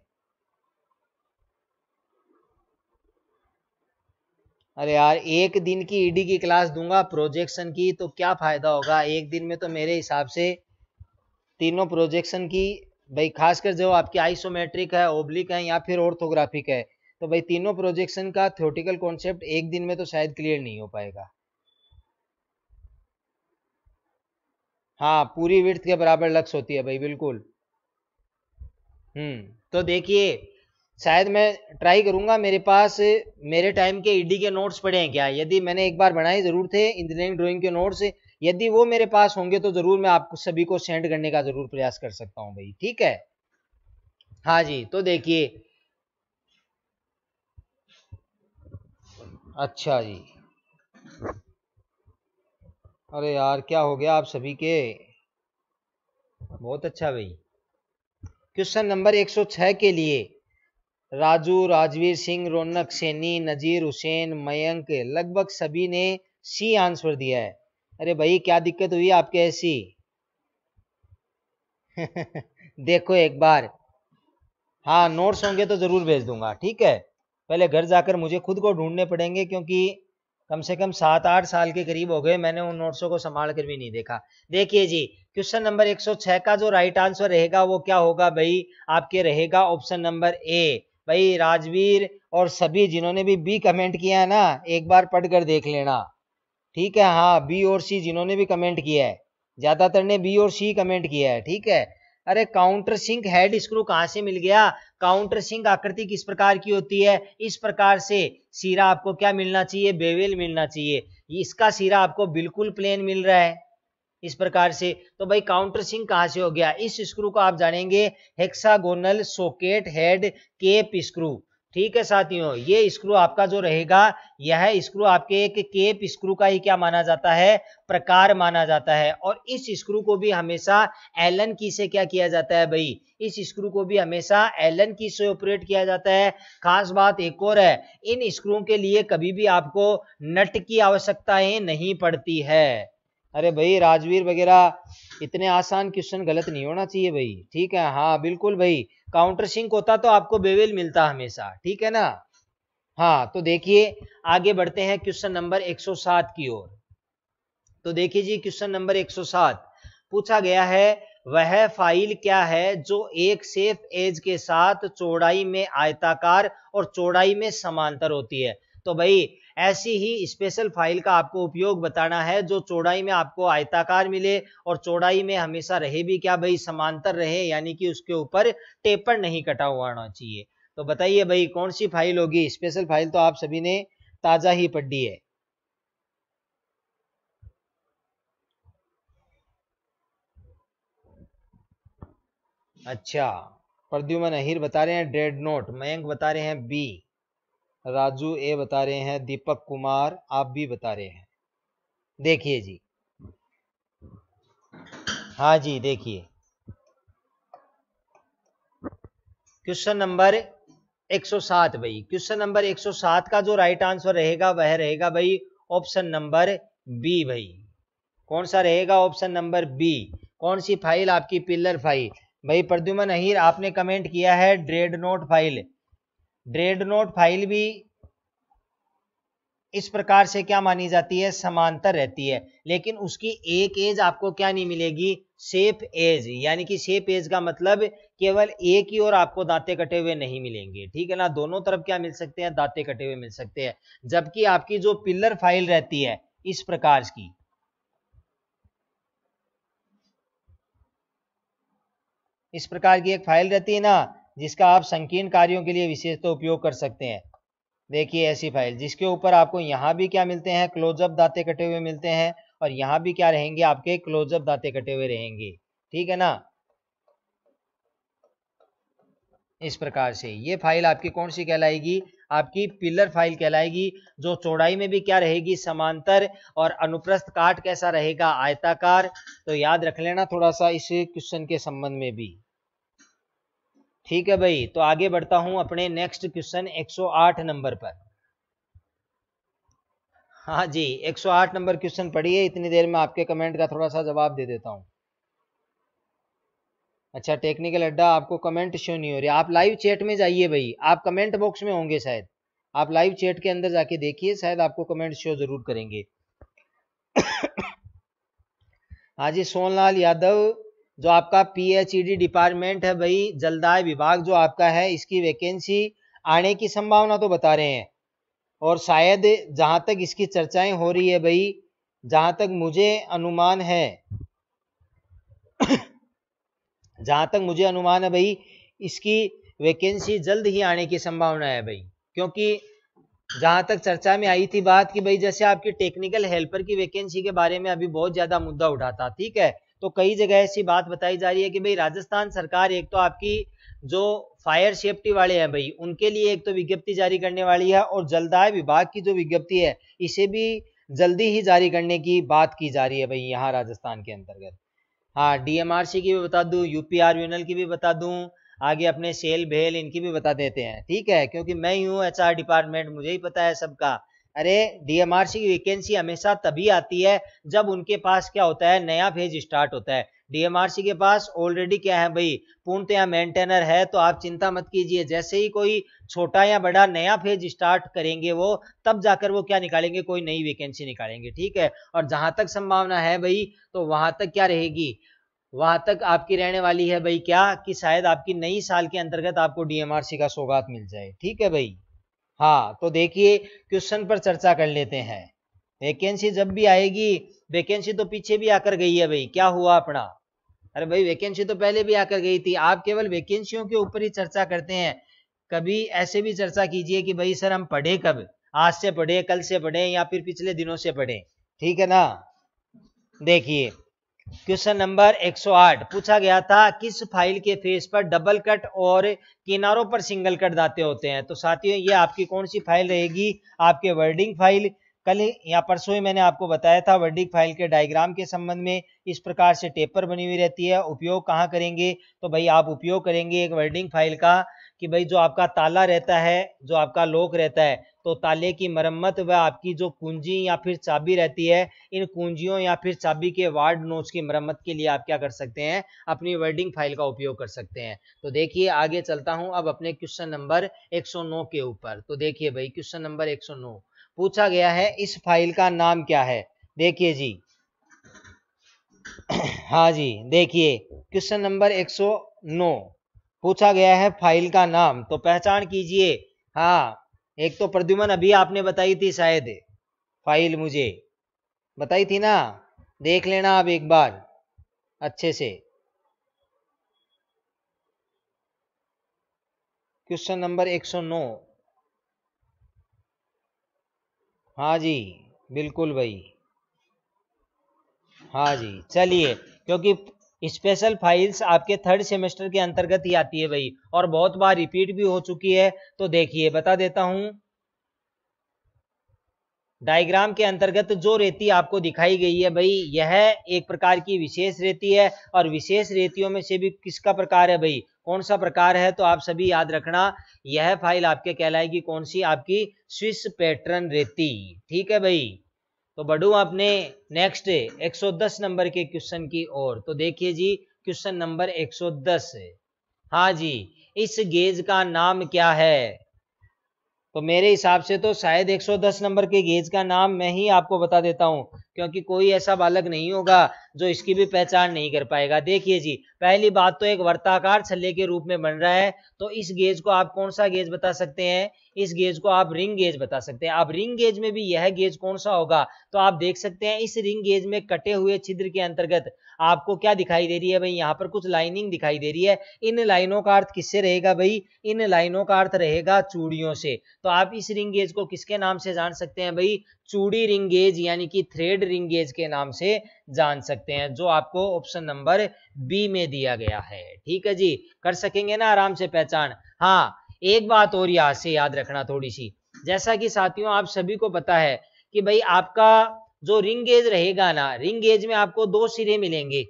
अरे यार एक दिन की ईडी e की क्लास दूंगा प्रोजेक्शन की तो क्या फायदा होगा एक दिन में तो मेरे हिसाब से तीनों प्रोजेक्शन की भाई खासकर जो आपकी आइसोमेट्रिक है ओब्लिक है या फिर ऑर्थोग्राफिक है तो भाई तीनों प्रोजेक्शन का थ्योरेटिकल कॉन्सेप्ट एक दिन में तो शायद क्लियर नहीं हो पाएगा हाँ पूरी विर्थ के बराबर लक्ष्य होती है भाई बिल्कुल हम्म तो देखिए शायद मैं ट्राई करूंगा मेरे पास मेरे टाइम के ईडी के नोट्स पड़े हैं क्या यदि मैंने एक बार बनाए ज़रूर थे इंजीनियरिंग ड्राइंग के नोट्स यदि वो मेरे पास होंगे तो ज़रूर मैं आपको सभी को सेंड करने का ज़रूर प्रयास कर सकता हूँ भाई ठीक है हाँ जी तो देखिए अच्छा जी अरे यार क्या हो गया आप सभी के बहुत अच्छा भाई क्वेश्चन नंबर 106 के लिए राजू राजवीर सिंह रौनक सैनी नज़ीर हुसैन मयंक लगभग सभी ने सी आंसर दिया है अरे भाई क्या दिक्कत हुई आपके ऐसी देखो एक बार हाँ नोट्स होंगे तो ज़रूर भेज दूंगा ठीक है पहले घर जाकर मुझे खुद को ढूंढने पड़ेंगे क्योंकि कम से कम सात आठ साल के करीब हो गए मैंने उन नोट्सों को संभाल कर भी नहीं देखा देखिए जी क्वेश्चन नंबर 106 का जो राइट आंसर रहेगा वो क्या होगा भाई आपके रहेगा ऑप्शन नंबर ए भाई राजवीर और सभी जिन्होंने भी बी कमेंट किया है ना एक बार पढ़ कर देख लेना ठीक है हाँ बी और सी जिन्होंने भी कमेंट किया है ज्यादातर ने बी और सी कमेंट किया है ठीक है अरे काउंटर सिंक हेड स्क्रू कहाँ से मिल गया काउंटर सिंक आकृति किस प्रकार की होती है इस प्रकार से सिरा आपको क्या मिलना चाहिए बेवेल मिलना चाहिए इसका सिरा आपको बिल्कुल प्लेन मिल रहा है इस प्रकार से तो भाई काउंटर सिंह कहाँ से हो गया इस स्क्रू को आप जानेंगे hexagonal socket head cap screw ठीक है साथियों ये स्क्रू आपका जो रहेगा यह स्क्रू आपके एक केप स्क्रू का ही क्या माना जाता है प्रकार माना जाता है और इस स्क्रू को भी हमेशा एलन की से क्या किया जाता है भाई इस स्क्रू को भी हमेशा एलन की से ऑपरेट किया जाता है खास बात एक और है इन स्क्रू के लिए कभी भी आपको नट की आवश्यकता नहीं पड़ती है अरे भाई राजवीर वगैरह इतने आसान क्वेश्चन गलत नहीं होना चाहिए भाई ठीक है हाँ बिल्कुल भाई काउंटर सिंक होता तो आपको बेवेल मिलता हमेशा ठीक है ना हाँ तो देखिए आगे बढ़ते हैं क्वेश्चन नंबर 107 की ओर तो देखिए जी क्वेश्चन नंबर 107 पूछा गया है वह फाइल क्या है जो एक सेफ एज के साथ चौड़ाई में आयताकार और चौड़ाई में समांतर होती है तो भाई ऐसी ही स्पेशल फाइल का आपको उपयोग बताना है जो चौड़ाई में आपको आयताकार मिले और चौड़ाई में हमेशा रहे भी क्या भाई समांतर रहे यानी कि उसके ऊपर टेपर नहीं कटा हुआ होना चाहिए तो बताइए भाई कौन सी फाइल होगी स्पेशल फाइल तो आप सभी ने ताजा ही पढ़ी है अच्छा प्रद्युमन अहिर बता रहे हैं डेड नोट मयंक बता रहे हैं बी राजू ए बता रहे हैं दीपक कुमार आप भी बता रहे हैं देखिए जी हाँ जी देखिए क्वेश्चन नंबर 107 भाई क्वेश्चन नंबर 107 का जो राइट आंसर रहेगा वह रहेगा भाई ऑप्शन नंबर बी भाई कौन सा रहेगा ऑप्शन नंबर बी कौन सी फाइल आपकी पिल्लर फाइल भाई प्रद्युमन अहिर आपने कमेंट किया है dreadnought file dreadnought file भी इस प्रकार से क्या मानी जाती है समांतर रहती है लेकिन उसकी एक एज आपको क्या नहीं मिलेगी सेफ एज यानी कि सेफ एज का मतलब केवल एक ही और आपको दांते कटे हुए नहीं मिलेंगे ठीक है ना दोनों तरफ क्या मिल सकते हैं दांते कटे हुए मिल सकते हैं जबकि आपकी जो पिलर फाइल रहती है इस प्रकार की इस प्रकार की एक फाइल रहती है ना जिसका आप संकीर्ण कार्यों के लिए विशेषता उपयोग कर सकते हैं देखिए ऐसी फाइल जिसके ऊपर आपको यहाँ भी क्या मिलते हैं क्लोजअप दाते कटे हुए मिलते हैं और यहाँ भी क्या रहेंगे आपके क्लोजअप दाते कटे हुए रहेंगे ठीक है ना इस प्रकार से ये फाइल आपकी कौन सी कहलाएगी आपकी पिलर फाइल कहलाएगी जो चौड़ाई में भी क्या रहेगी समांतर और अनुप्रस्थ काट कैसा रहेगा आयताकार तो याद रख लेना थोड़ा सा इस क्वेश्चन के संबंध में भी ठीक है भाई तो आगे बढ़ता हूं अपने नेक्स्ट क्वेश्चन 108 नंबर पर हाँ जी 108 नंबर क्वेश्चन पढ़िए इतनी देर में आपके कमेंट का थोड़ा सा जवाब दे देता हूं अच्छा टेक्निकल अड्डा आपको कमेंट शो नहीं हो रही आप लाइव चैट में जाइए भाई आप कमेंट बॉक्स में होंगे शायद आप लाइव चैट के अंदर जाके देखिए शायद आपको कमेंट शो जरूर करेंगे हाँ जी सोनलाल यादव जो आपका पीएचईडी डिपार्टमेंट e है भाई जलदाय विभाग जो आपका है इसकी वैकेंसी आने की संभावना तो बता रहे हैं और शायद जहां तक इसकी चर्चाएं हो रही है भाई जहां तक मुझे अनुमान है जहां तक मुझे अनुमान है भाई इसकी वैकेंसी जल्द ही आने की संभावना है भाई क्योंकि जहां तक चर्चा में आई थी बात कि भाई जैसे आपकी टेक्निकल हेल्पर की वैकेंसी के बारे में अभी बहुत ज़्यादा मुद्दा उठाता ठीक है तो कई जगह ऐसी बात बताई जा रही है कि भाई राजस्थान सरकार एक तो आपकी जो फायर सेफ्टी वाले हैं भाई उनके लिए एक तो विज्ञप्ति जारी करने वाली है और जलदाय विभाग की जो विज्ञप्ति है इसे भी जल्दी ही जारी करने की बात की जा रही है भाई यहाँ राजस्थान के अंतर्गत हाँ डीएमआरसी की भी बता दूं यूपीआर यूनल की भी बता दूं आगे अपने सेल भेल इनकी भी बता देते हैं ठीक है क्योंकि मैं ही हूँ एचआर डिपार्टमेंट मुझे ही पता है सबका अरे डीएमआरसी की वैकेंसी हमेशा तभी आती है जब उनके पास क्या होता है नया फेज स्टार्ट होता है डीएमआरसी के पास ऑलरेडी क्या है भाई पूर्णतया मेंटेनर है तो आप चिंता मत कीजिए जैसे ही कोई छोटा या बड़ा नया फेज स्टार्ट करेंगे वो तब जाकर वो क्या निकालेंगे कोई नई वैकेंसी निकालेंगे ठीक है और जहां तक संभावना है भाई तो वहां तक क्या रहेगी वहां तक आपकी रहने वाली है भाई क्या कि शायद आपकी नई साल के अंतर्गत आपको डीएमआरसी का सौगात मिल जाए ठीक है भाई हाँ तो देखिए क्वेश्चन पर चर्चा कर लेते हैं वैकेंसी जब भी आएगी वैकेंसी तो पीछे भी आकर गई है भाई क्या हुआ अपना अरे भाई वैकेंसी तो पहले भी आकर गई थी आप केवल वैकेंसियों के ऊपर ही चर्चा करते हैं कभी ऐसे भी चर्चा कीजिए कि भाई सर हम पढ़े कब आज से पढ़े कल से पढ़े या फिर पिछले दिनों से पढ़े ठीक है ना देखिए क्वेश्चन नंबर 108 पूछा गया था किस फाइल के फेस पर डबल कट और किनारों पर सिंगल कट दाते होते हैं तो साथियों ये आपकी कौन सी फाइल रहेगी आपके वर्डिंग फाइल कल या परसों ही मैंने आपको बताया था वर्डिंग फाइल के डायग्राम के संबंध में इस प्रकार से टेपर बनी हुई रहती है उपयोग कहाँ करेंगे तो भाई आप उपयोग करेंगे एक वर्डिंग फाइल का कि भाई जो आपका ताला रहता है जो आपका लोक रहता है तो ताले की मरम्मत व आपकी जो कुंजी या फिर चाबी रहती है इन कुंजियों या फिर चाबी के वार्ड नोट्स की मरम्मत के लिए आप क्या कर सकते हैं अपनी वर्डिंग फाइल का उपयोग कर सकते हैं तो देखिए आगे चलता हूँ अब अपने क्वेश्चन नंबर 109 के ऊपर तो देखिए भाई क्वेश्चन नंबर 109 पूछा गया है इस फाइल का नाम क्या है देखिए जी हाँ जी देखिए क्वेश्चन नंबर 109 पूछा गया है फाइल का नाम तो पहचान कीजिए हाँ एक तो प्रद्युमन अभी आपने बताई थी शायद फाइल मुझे बताई थी ना देख लेना आप एक बार अच्छे से क्वेश्चन नंबर 109 हाँ जी बिल्कुल भाई हाँ जी चलिए क्योंकि स्पेशल फाइल्स आपके थर्ड सेमेस्टर के अंतर्गत ही आती है भाई और बहुत बार रिपीट भी हो चुकी है तो देखिए बता देता हूं डायग्राम के अंतर्गत जो रेती आपको दिखाई गई है भाई यह एक प्रकार की विशेष रेती है और विशेष रेतियों में से भी किसका प्रकार है भाई कौन सा प्रकार है तो आप सभी याद रखना यह फाइल आपके कहलाएगी कौन सी आपकी स्विस पैटर्न रेती ठीक है भाई तो बढ़ू आपने नेक्स्ट 110 नंबर के क्वेश्चन की ओर तो देखिए जी क्वेश्चन नंबर 110 हाँ जी इस गेज का नाम क्या है तो मेरे हिसाब से तो शायद 110 नंबर के गेज का नाम मैं ही आपको बता देता हूं क्योंकि कोई ऐसा बालक नहीं होगा जो इसकी भी पहचान नहीं कर पाएगा देखिए जी पहली बात तो एक वर्ताकार छल्ले के रूप में बन रहा है तो इस गेज को आप कौन सा गेज बता सकते हैं इस गेज को आप रिंग गेज बता सकते हैं आप रिंग गेज में भी यह गेज कौन सा होगा तो आप देख सकते हैं इस रिंग गेज में कटे हुए छिद्र के अंतर्गत आपको क्या दिखाई दे रही है भाई यहाँ पर कुछ लाइनिंग दिखाई दे रही है इन लाइनों का अर्थ किससे रहेगा भाई इन लाइनों का अर्थ रहेगा चूड़ियों से तो आप इस रिंग गेज को किसके नाम से जान सकते हैं भाई चूड़ी रिंगेज यानी कि थ्रेड रिंगेज के नाम से जान सकते हैं जो आपको ऑप्शन नंबर बी में दिया गया है ठीक है जी कर सकेंगे ना आराम से पहचान हाँ एक बात और यहाँ से याद रखना थोड़ी सी जैसा कि साथियों आप सभी को पता है कि भाई आपका जो रिंग रहेगा ना रिंग में आपको दो सिरे मिलेंगे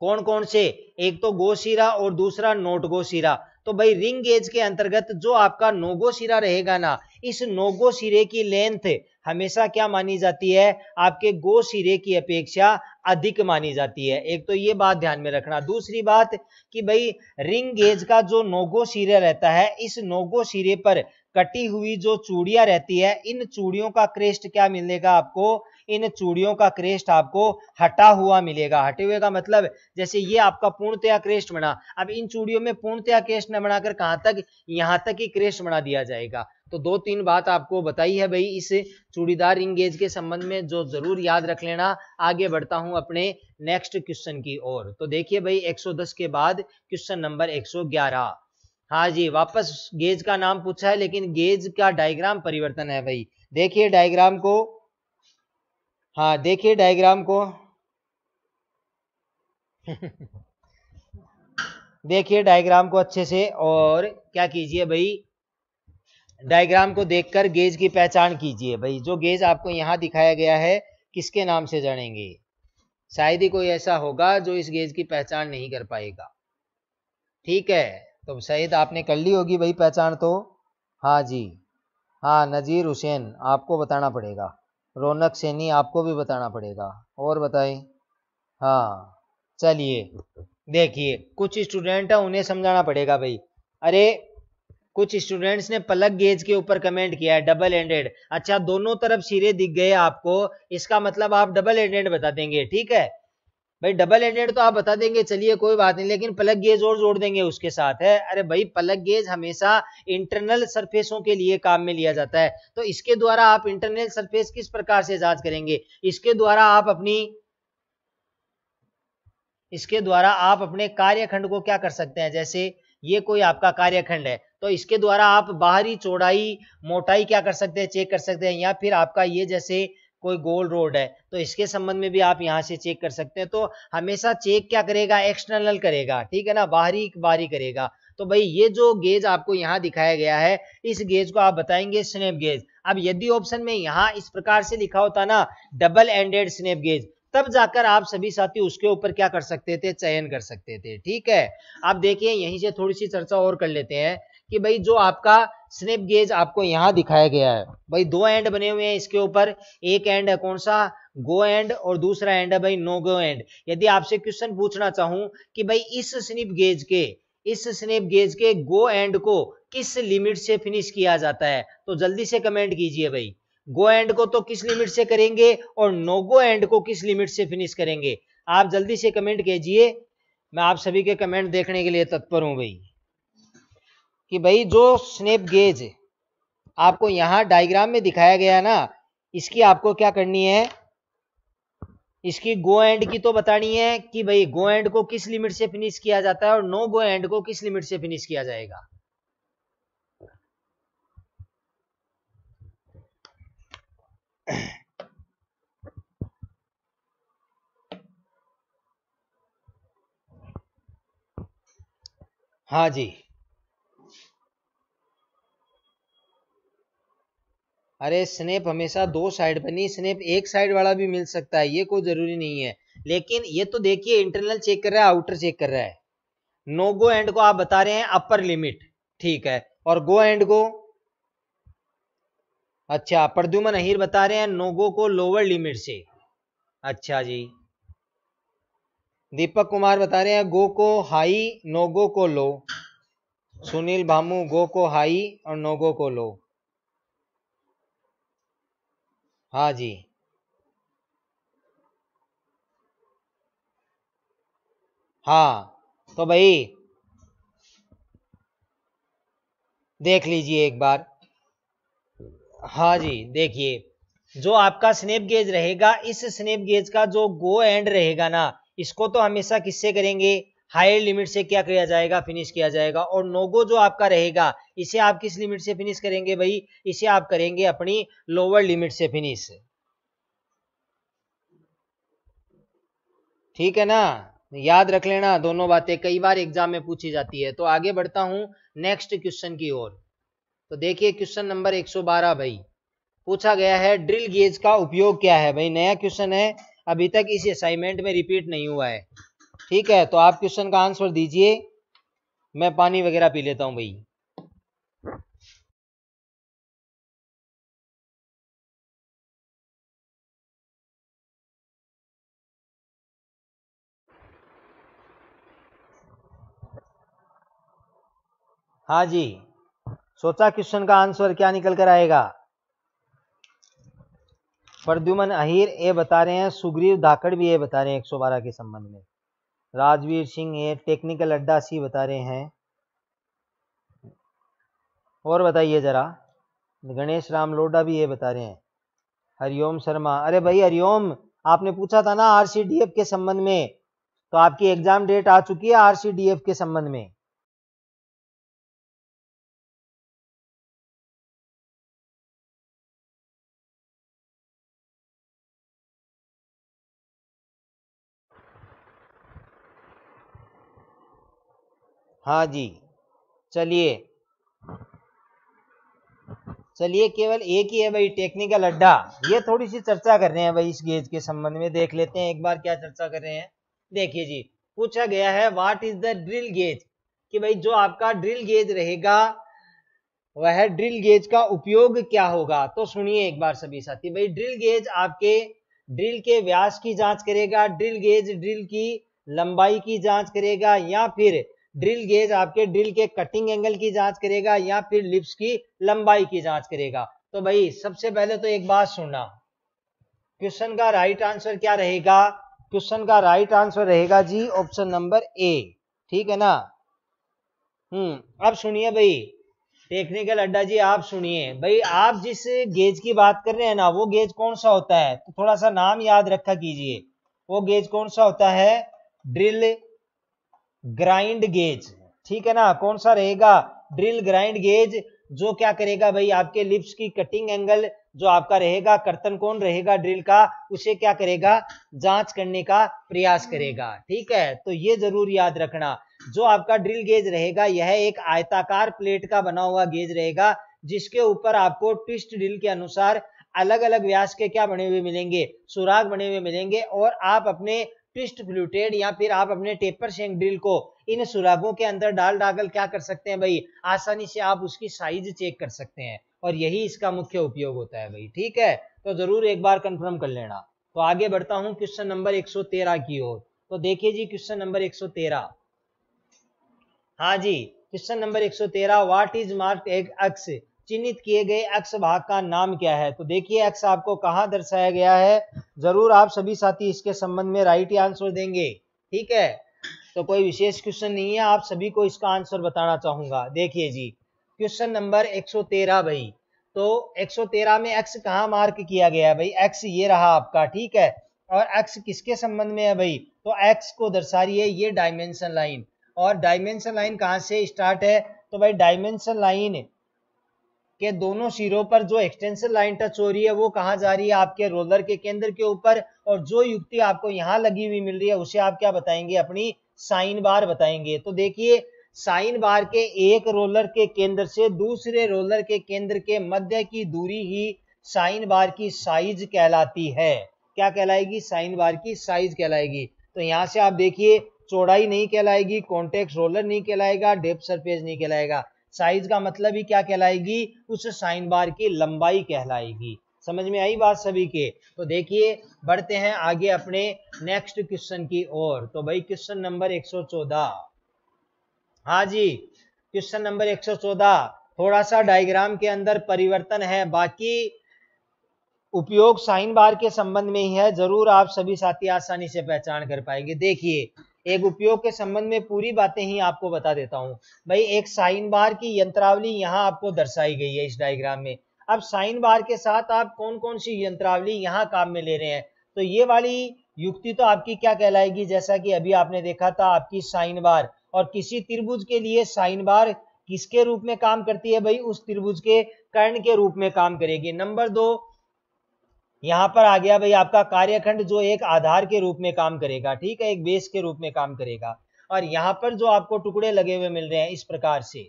कौन कौन से एक तो गो सिरा और दूसरा नोट गो सिरा तो भाई रिंग गेज के अंतर्गत जो आपका नोगो सिरा रहेगा ना इस नोगो सिरे की लेंथ हमेशा क्या मानी जाती है आपके गो सिरे की अपेक्षा अधिक मानी जाती है एक तो ये बात ध्यान में रखना दूसरी बात कि भाई रिंग गेज का जो नोगो सिरे रहता है इस नोगो सिरे पर कटी हुई जो चूड़ियां रहती है इन चूड़ियों का क्रेस्ट क्या मिलेगा आपको इन चूड़ियों का क्रेस्ट आपको हटा हुआ मिलेगा हटे हुए का मतलब जैसे ये आपका पूर्णतया क्रेस्ट बना अब इन चूड़ियों में पूर्णतया क्रेस्ट न बनाकर कहां तक यहां तक ही क्रेस्ट बना दिया जाएगा तो दो तीन बात आपको बताई है भाई इस चूड़ीदार इंगेज के संबंध में जो जरूर याद रख लेना आगे बढ़ता हूं अपने नेक्स्ट क्वेश्चन की ओर तो देखिए भाई 110 के बाद क्वेश्चन नंबर 111 हाँ जी वापस गेज का नाम पूछा है लेकिन गेज का डायग्राम परिवर्तन है भाई देखिए डायग्राम को हाँ देखिए डायग्राम को देखिए डायग्राम को अच्छे से और क्या कीजिए भाई डायग्राम को देखकर गेज की पहचान कीजिए भाई जो गेज आपको यहाँ दिखाया गया है किसके नाम से जानेंगे शायद ही कोई ऐसा होगा जो इस गेज की पहचान नहीं कर पाएगा ठीक है तो शायद आपने कर ली होगी भाई पहचान तो हाँ जी हाँ नज़ीर हुसैन आपको बताना पड़ेगा रौनक सैनी आपको भी बताना पड़ेगा और बताएं हाँ चलिए देखिए कुछ स्टूडेंट हैं उन्हें समझाना पड़ेगा भाई अरे कुछ स्टूडेंट्स ने पलक गेज के ऊपर कमेंट किया है डबल एंडेड अच्छा दोनों तरफ सिरे दिख गए आपको इसका मतलब आप डबल एंडेड बता देंगे ठीक है भाई डबल एंडेड तो आप बता देंगे चलिए कोई बात नहीं लेकिन पलक गेज और जोड़ देंगे उसके साथ है अरे भाई पलक गेज हमेशा इंटरनल सरफेसों के लिए काम में लिया जाता है तो इसके द्वारा आप इंटरनल सरफेस किस प्रकार से जांच करेंगे इसके द्वारा आप अपनी इसके द्वारा आप अपने कार्यखंड को क्या कर सकते हैं जैसे ये कोई आपका कार्यखंड है तो इसके द्वारा आप बाहरी चौड़ाई मोटाई क्या कर सकते हैं चेक कर सकते हैं या फिर आपका ये जैसे कोई गोल रोड है तो इसके संबंध में भी आप यहाँ से चेक कर सकते हैं तो हमेशा चेक क्या करेगा एक्सटर्नल करेगा ठीक है ना बाहरी बाहरी करेगा तो भाई ये जो गेज आपको यहाँ दिखाया गया है इस गेज को आप बताएंगे स्नेप गेज अब यदि ऑप्शन में यहाँ इस प्रकार से लिखा होता ना डबल एंडेड स्नेप गेज तब जाकर आप सभी साथी उसके ऊपर क्या कर सकते थे चयन कर सकते थे ठीक है आप देखिए यहीं से थोड़ी सी चर्चा और कर लेते हैं कि भाई जो आपका स्नेप गेज आपको यहाँ दिखाया गया है भाई दो एंड बने हुए हैं इसके ऊपर एक एंड है कौन सा गो एंड और दूसरा एंड है भाई नो गो एंड यदि आपसे क्वेश्चन पूछना चाहूं कि भाई इस स्निप गेज के इस स्नेप गेज के गो एंड को किस लिमिट से फिनिश किया जाता है तो जल्दी से कमेंट कीजिए भाई गो एंड को तो किस लिमिट से करेंगे और नो गो एंड को किस लिमिट से फिनिश करेंगे आप जल्दी से कमेंट कीजिए मैं आप सभी के कमेंट देखने के लिए तत्पर हूं भाई कि भाई जो स्नेप गेज आपको यहां डायग्राम में दिखाया गया ना इसकी आपको क्या करनी है इसकी गो एंड की तो बतानी है कि भाई गो एंड को किस लिमिट से फिनिश किया जाता है और नो गो एंड को किस लिमिट से फिनिश किया जाएगा हाँ जी अरे स्नेप हमेशा दो साइड बनी स्नेप एक साइड वाला भी मिल सकता है ये कोई जरूरी नहीं है लेकिन ये तो देखिए इंटरनल चेक कर रहा है आउटर चेक कर रहा है नो गो एंड को आप बता रहे हैं अपर लिमिट ठीक है और गो एंड को अच्छा प्रद्युमन अहिर बता रहे हैं नोगो को लोअर लिमिट से अच्छा जी दीपक कुमार बता रहे हैं गो को हाई नोगो को लो सुनील भामू गो को हाई और नोगो को लो हाँ जी हाँ तो भाई देख लीजिए एक बार हाँ जी देखिए जो आपका स्नेप गेज रहेगा इस स्नेप गेज का जो गो एंड रहेगा ना इसको तो हमेशा किससे करेंगे हायर लिमिट से क्या किया जाएगा फिनिश किया जाएगा और नोगो जो आपका रहेगा इसे आप किस लिमिट से फिनिश करेंगे भाई इसे आप करेंगे अपनी लोअर लिमिट से फिनिश ठीक है ना याद रख लेना दोनों बातें कई बार एग्जाम में पूछी जाती है तो आगे बढ़ता हूं नेक्स्ट क्वेश्चन की ओर तो देखिए क्वेश्चन नंबर 112 भाई पूछा गया है ड्रिल गेज का उपयोग क्या है भाई नया क्वेश्चन है अभी तक इस असाइनमेंट में रिपीट नहीं हुआ है ठीक है तो आप क्वेश्चन का आंसर दीजिए मैं पानी वगैरह पी लेता हूं भाई हाँ जी सोचा क्वेश्चन का आंसर क्या निकल कर आएगा प्रद्युमन अहिर ये बता रहे हैं सुग्रीव धाकड़ भी ये बता रहे हैं 112 के संबंध में राजवीर सिंह ये टेक्निकल अड्डा सी बता रहे हैं और बताइए ज़रा गणेश राम लोडा भी ये बता रहे हैं हरिओम शर्मा अरे भाई हरिओम आपने पूछा था ना आरसीडीएफ के संबंध में तो आपकी एग्जाम डेट आ चुकी है आरसीडीएफ के संबंध में हाँ जी चलिए चलिए केवल एक ही है भाई टेक्निकल अड्डा ये थोड़ी सी चर्चा कर रहे हैं भाई इस गेज के संबंध में देख लेते हैं एक बार क्या चर्चा कर रहे हैं देखिए जी पूछा गया है what is the drill gauge कि भाई जो आपका ड्रिल गेज रहेगा वह ड्रिल गेज का उपयोग क्या होगा तो सुनिए एक बार सभी साथी भाई ड्रिल गेज आपके ड्रिल के व्यास की जांच करेगा ड्रिल गेज ड्रिल की लंबाई की जांच करेगा या फिर ड्रिल गेज आपके ड्रिल के कटिंग एंगल की जांच करेगा या फिर लिप्स की लंबाई की जांच करेगा तो भाई सबसे पहले तो एक बात सुनना क्वेश्चन का राइट आंसर क्या रहेगा क्वेश्चन का राइट आंसर रहेगा जी ऑप्शन नंबर ए ठीक है ना हम्म अब सुनिए भाई टेक्निकल अड्डा जी आप सुनिए भाई आप जिस गेज की बात कर रहे हैं ना वो गेज कौन सा होता है तो थोड़ा सा नाम याद रखा कीजिए वो गेज कौन सा होता है ड्रिल ग्राइंड गेज ठीक है ना कौन सा रहेगा ड्रिल ग्राइंड गेज जो क्या करेगा भाई आपके लिप्स की कटिंग एंगल जो आपका रहेगा कर्तन कौन रहेगा ड्रिल का उसे क्या करेगा जांच करने का प्रयास करेगा ठीक है तो ये जरूर याद रखना जो आपका ड्रिल गेज रहेगा यह एक आयताकार प्लेट का बना हुआ गेज रहेगा जिसके ऊपर आपको ट्विस्ट ड्रिल के अनुसार अलग अलग व्यास के क्या बने हुए मिलेंगे सुराग बने हुए मिलेंगे और आप अपने ट्विस्ट ग्लूटेड या फिर आप अपने टेपर शेंग ड्रिल को इन सुराखों के अंदर डाल डालकर क्या कर सकते हैं भाई आसानी से आप उसकी साइज चेक कर सकते हैं और यही इसका मुख्य उपयोग होता है भाई ठीक है तो जरूर एक बार कंफर्म कर लेना तो आगे बढ़ता हूं क्वेश्चन नंबर 113 की ओर तो देखिए जी क्वेश्चन नंबर 113 सौ हाँ जी question number 113 what is marked X चिन्हित किए गए एक्स भाग का नाम क्या है तो देखिए एक्स आपको कहाँ दर्शाया गया है जरूर आप सभी साथी इसके संबंध में राइट आंसर देंगे ठीक है तो कोई विशेष क्वेश्चन नहीं है आप सभी को इसका आंसर बताना चाहूंगा देखिए जी क्वेश्चन नंबर 113 भाई तो 113 में एक्स कहाँ मार्क किया गया है भाई एक्स ये रहा आपका ठीक है और एक्स किसके संबंध में है भाई तो एक्स को दर्शा रही है ये डायमेंशन लाइन और डायमेंशन लाइन कहाँ से स्टार्ट है तो भाई डायमेंशन लाइन के दोनों सिरों पर जो एक्सटेंशन लाइन टच हो रही है वो कहाँ जा रही है आपके रोलर के केंद्र के ऊपर और जो युक्ति आपको यहाँ लगी हुई मिल रही है उसे आप क्या बताएंगे अपनी साइन बार बताएंगे तो देखिए साइन बार के एक रोलर के केंद्र से दूसरे रोलर के केंद्र के मध्य की दूरी ही साइन बार की साइज कहलाती है क्या कहलाएगी साइन बार की साइज कहलाएगी तो यहाँ से आप देखिए चौड़ाई नहीं कहलाएगी कॉन्टेक्ट रोलर नहीं कहलाएगा डेप सरफेस नहीं कहलाएगा साइज का मतलब ही क्या कहलाएगी उस साइन बार की लंबाई कहलाएगी समझ में आई बात सभी के तो देखिए बढ़ते हैं आगे अपने नेक्स्ट क्वेश्चन की ओर तो भाई क्वेश्चन नंबर 114 हाँ जी क्वेश्चन नंबर 114 थोड़ा सा डायग्राम के अंदर परिवर्तन है बाकी उपयोग साइन बार के संबंध में ही है जरूर आप सभी साथी आसानी से पहचान कर पाएंगे देखिए एक उपयोग के संबंध में पूरी बातें ही आपको बता देता हूँ भाई एक साइन बार की यंत्रावली यहाँ आपको दर्शाई गई है इस डायग्राम में अब साइन बार के साथ आप कौन कौन सी यंत्रावली यहाँ काम में ले रहे हैं तो ये वाली युक्ति तो आपकी क्या कहलाएगी जैसा कि अभी आपने देखा था आपकी साइन बार और किसी त्रिभुज के लिए साइन बार किसके रूप में काम करती है भाई उस त्रिभुज के कर्ण के रूप में काम करेगी नंबर दो यहाँ पर आ गया भाई आपका कार्यखंड जो एक आधार के रूप में काम करेगा ठीक है एक बेस के रूप में काम करेगा और यहाँ पर जो आपको टुकड़े लगे हुए मिल रहे हैं इस प्रकार से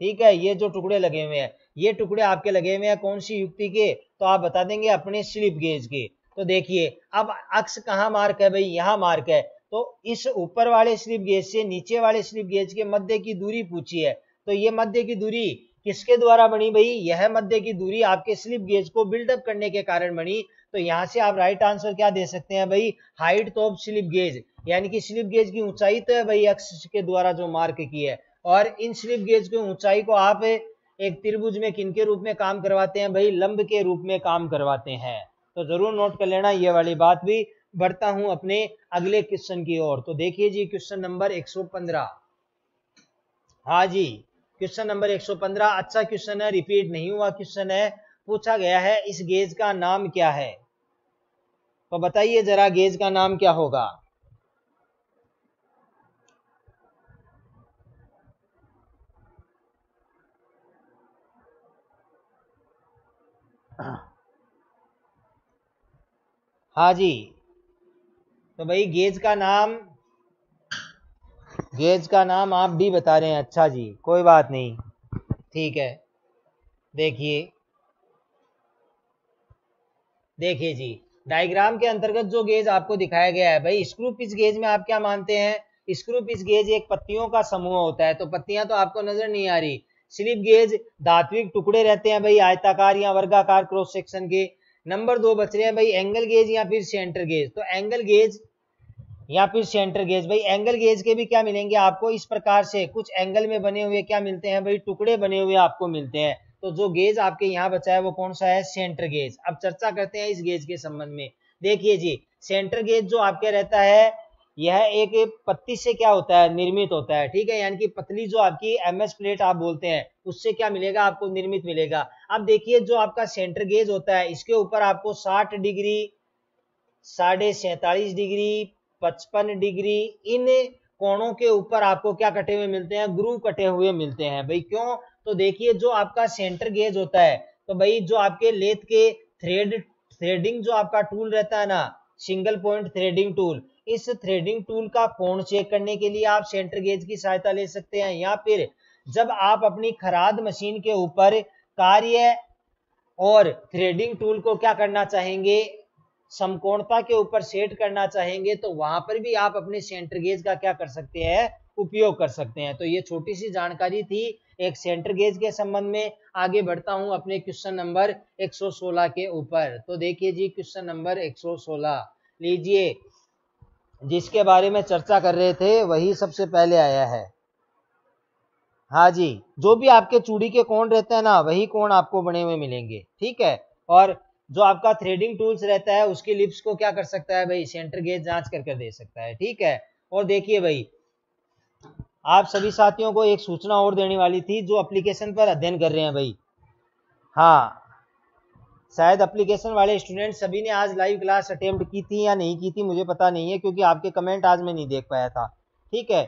ठीक है ये जो टुकड़े लगे हुए हैं ये टुकड़े आपके लगे हुए हैं कौन सी युक्ति के तो आप बता देंगे अपने स्लिप गेज के तो देखिए अब अक्स कहाँ मार्क है भाई यहाँ मार्क है तो इस ऊपर वाले स्लिप गेज से नीचे वाले स्लिप गेज के मध्य की दूरी पूछी है तो ये मध्य की दूरी किसके द्वारा बनी भाई यह मध्य की दूरी आपके स्लिप गेज को बिल्डअप करने के कारण बनी तो यहाँ से आप राइट आंसर क्या दे सकते हैं भाई हाइट ऑफ स्लिप गेज यानी कि स्लिप गेज की ऊंचाई तो है भाई एक्स के द्वारा जो मार्क की है और इन स्लिप गेज की ऊंचाई को आप एक त्रिभुज में किन के रूप में काम करवाते हैं भाई लंब के रूप में काम करवाते हैं तो जरूर नोट कर लेना ये वाली बात भी बढ़ता हूं अपने अगले क्वेश्चन की ओर तो देखिए जी क्वेश्चन नंबर 115 हाँ जी क्वेश्चन नंबर 115 अच्छा क्वेश्चन है रिपीट नहीं हुआ क्वेश्चन है पूछा गया है इस गेज का नाम क्या है तो बताइए जरा गेज का नाम क्या होगा हाँ जी तो भाई गेज का नाम गेज का नाम आप भी बता रहे हैं अच्छा जी कोई बात नहीं ठीक है देखिए देखिए जी डायग्राम के अंतर्गत जो गेज आपको दिखाया गया है भाई स्क्रू पिच गेज में आप क्या मानते हैं स्क्रू पिच गेज एक पत्तियों का समूह होता है तो पत्तियां तो आपको नजर नहीं आ रही स्लिप गेज धात्विक टुकड़े रहते हैं भाई आयताकार या वर्गाकार क्रॉस सेक्शन के नंबर दो बच रहे हैं भाई एंगल गेज या फिर सेंटर गेज तो एंगल गेज या फिर सेंटर गेज भाई एंगल गेज के भी क्या मिलेंगे आपको इस प्रकार से कुछ एंगल में बने हुए क्या मिलते हैं भाई टुकड़े बने हुए आपको मिलते हैं तो जो गेज आपके यहाँ बचा है वो कौन सा है सेंटर गेज अब चर्चा करते हैं इस गेज के संबंध में देखिए जी सेंटर गेज जो आपके रहता है यह एक पत्ती से क्या होता है निर्मित होता है ठीक है यानी कि पतली जो आपकी एमएस प्लेट आप बोलते हैं उससे क्या मिलेगा आपको निर्मित मिलेगा अब देखिए जो आपका सेंटर गेज होता है इसके ऊपर आपको साठ डिग्री साढ़े सैतालीस डिग्री पचपन डिग्री इन कोणों के ऊपर आपको क्या कटे हुए मिलते हैं ग्रूव कटे हुए मिलते हैं भाई क्यों तो देखिए जो आपका सेंटर गेज होता है तो भाई जो आपके लेथ के थ्रेड थ्रेडिंग जो आपका टूल रहता है ना सिंगल पॉइंट थ्रेडिंग टूल इस थ्रेडिंग टूल का कोण चेक करने के लिए आप सेंटर गेज की सहायता ले सकते हैं या फिर जब आप अपनी खराद मशीन के ऊपर कार्य और थ्रेडिंग टूल को क्या करना चाहेंगे समकोणता के ऊपर सेट करना चाहेंगे तो वहां पर भी आप अपने सेंटर गेज का क्या कर सकते हैं उपयोग कर सकते हैं तो ये छोटी सी जानकारी थी एक सेंटर गेज के संबंध में आगे बढ़ता हूं अपने क्वेश्चन नंबर 116 के ऊपर तो देखिए जी क्वेश्चन नंबर 116 लीजिए जिसके बारे में चर्चा कर रहे थे वही सबसे पहले आया है हाँ जी जो भी आपके चूड़ी के कोण रहते हैं ना वही कोण आपको बने हुए मिलेंगे ठीक है और जो आपका थ्रेडिंग टूल्स रहता है उसकी लिप्स को क्या कर सकता है भाई सेंटर गेज जांच कर कर दे सकता है ठीक है और देखिए भाई आप सभी साथियों को एक सूचना और देने वाली थी जो एप्लीकेशन पर अध्ययन कर रहे हैं भाई हाँ शायद एप्लीकेशन वाले स्टूडेंट सभी ने आज लाइव क्लास अटेम्प्ट की थी या नहीं की थी मुझे पता नहीं है क्योंकि आपके कमेंट आज मैं नहीं देख पाया था ठीक है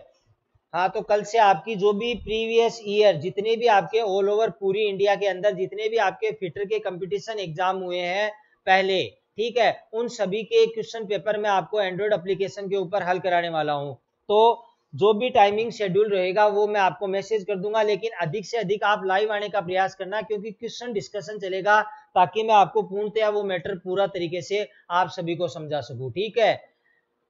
हाँ तो कल से आपकी जो भी प्रीवियस ईयर जितने भी आपके ऑल ओवर पूरी इंडिया के अंदर जितने भी आपके फिटर के कंपटीशन एग्जाम हुए हैं पहले ठीक है उन सभी के क्वेश्चन पेपर में आपको एंड्रॉइड एप्लीकेशन के ऊपर हल कराने वाला हूँ तो जो भी टाइमिंग शेड्यूल रहेगा वो मैं आपको मैसेज कर दूंगा लेकिन अधिक से अधिक आप लाइव आने का प्रयास करना क्योंकि क्वेश्चन डिस्कशन चलेगा ताकि मैं आपको पूर्णतया वो मैटर पूरा तरीके से आप सभी को समझा सकूं ठीक है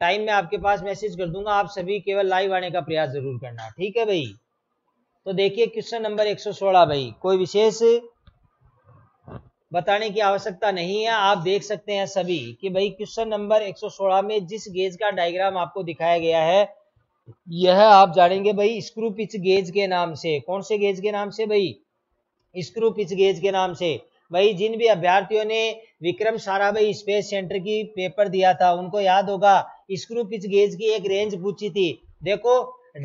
टाइम में आपके पास मैसेज कर दूंगा आप सभी केवल लाइव आने का प्रयास जरूर करना ठीक है भाई तो देखिए क्वेश्चन नंबर 116 भाई कोई विशेष बताने की आवश्यकता नहीं है आप देख सकते हैं सभी कि भाई क्वेश्चन नंबर 116 में जिस गेज का डायग्राम आपको दिखाया गया है यह आप जानेंगे भाई स्क्रू पिच गेज के नाम से कौन से गेज के नाम से भाई स्क्रू पिच गेज के नाम से भाई जिन भी अभ्यार्थियों ने विक्रम साराभाई स्पेस सेंटर की पेपर दिया था उनको याद होगा स्क्रू पिच गेज की एक रेंज पूछी थी देखो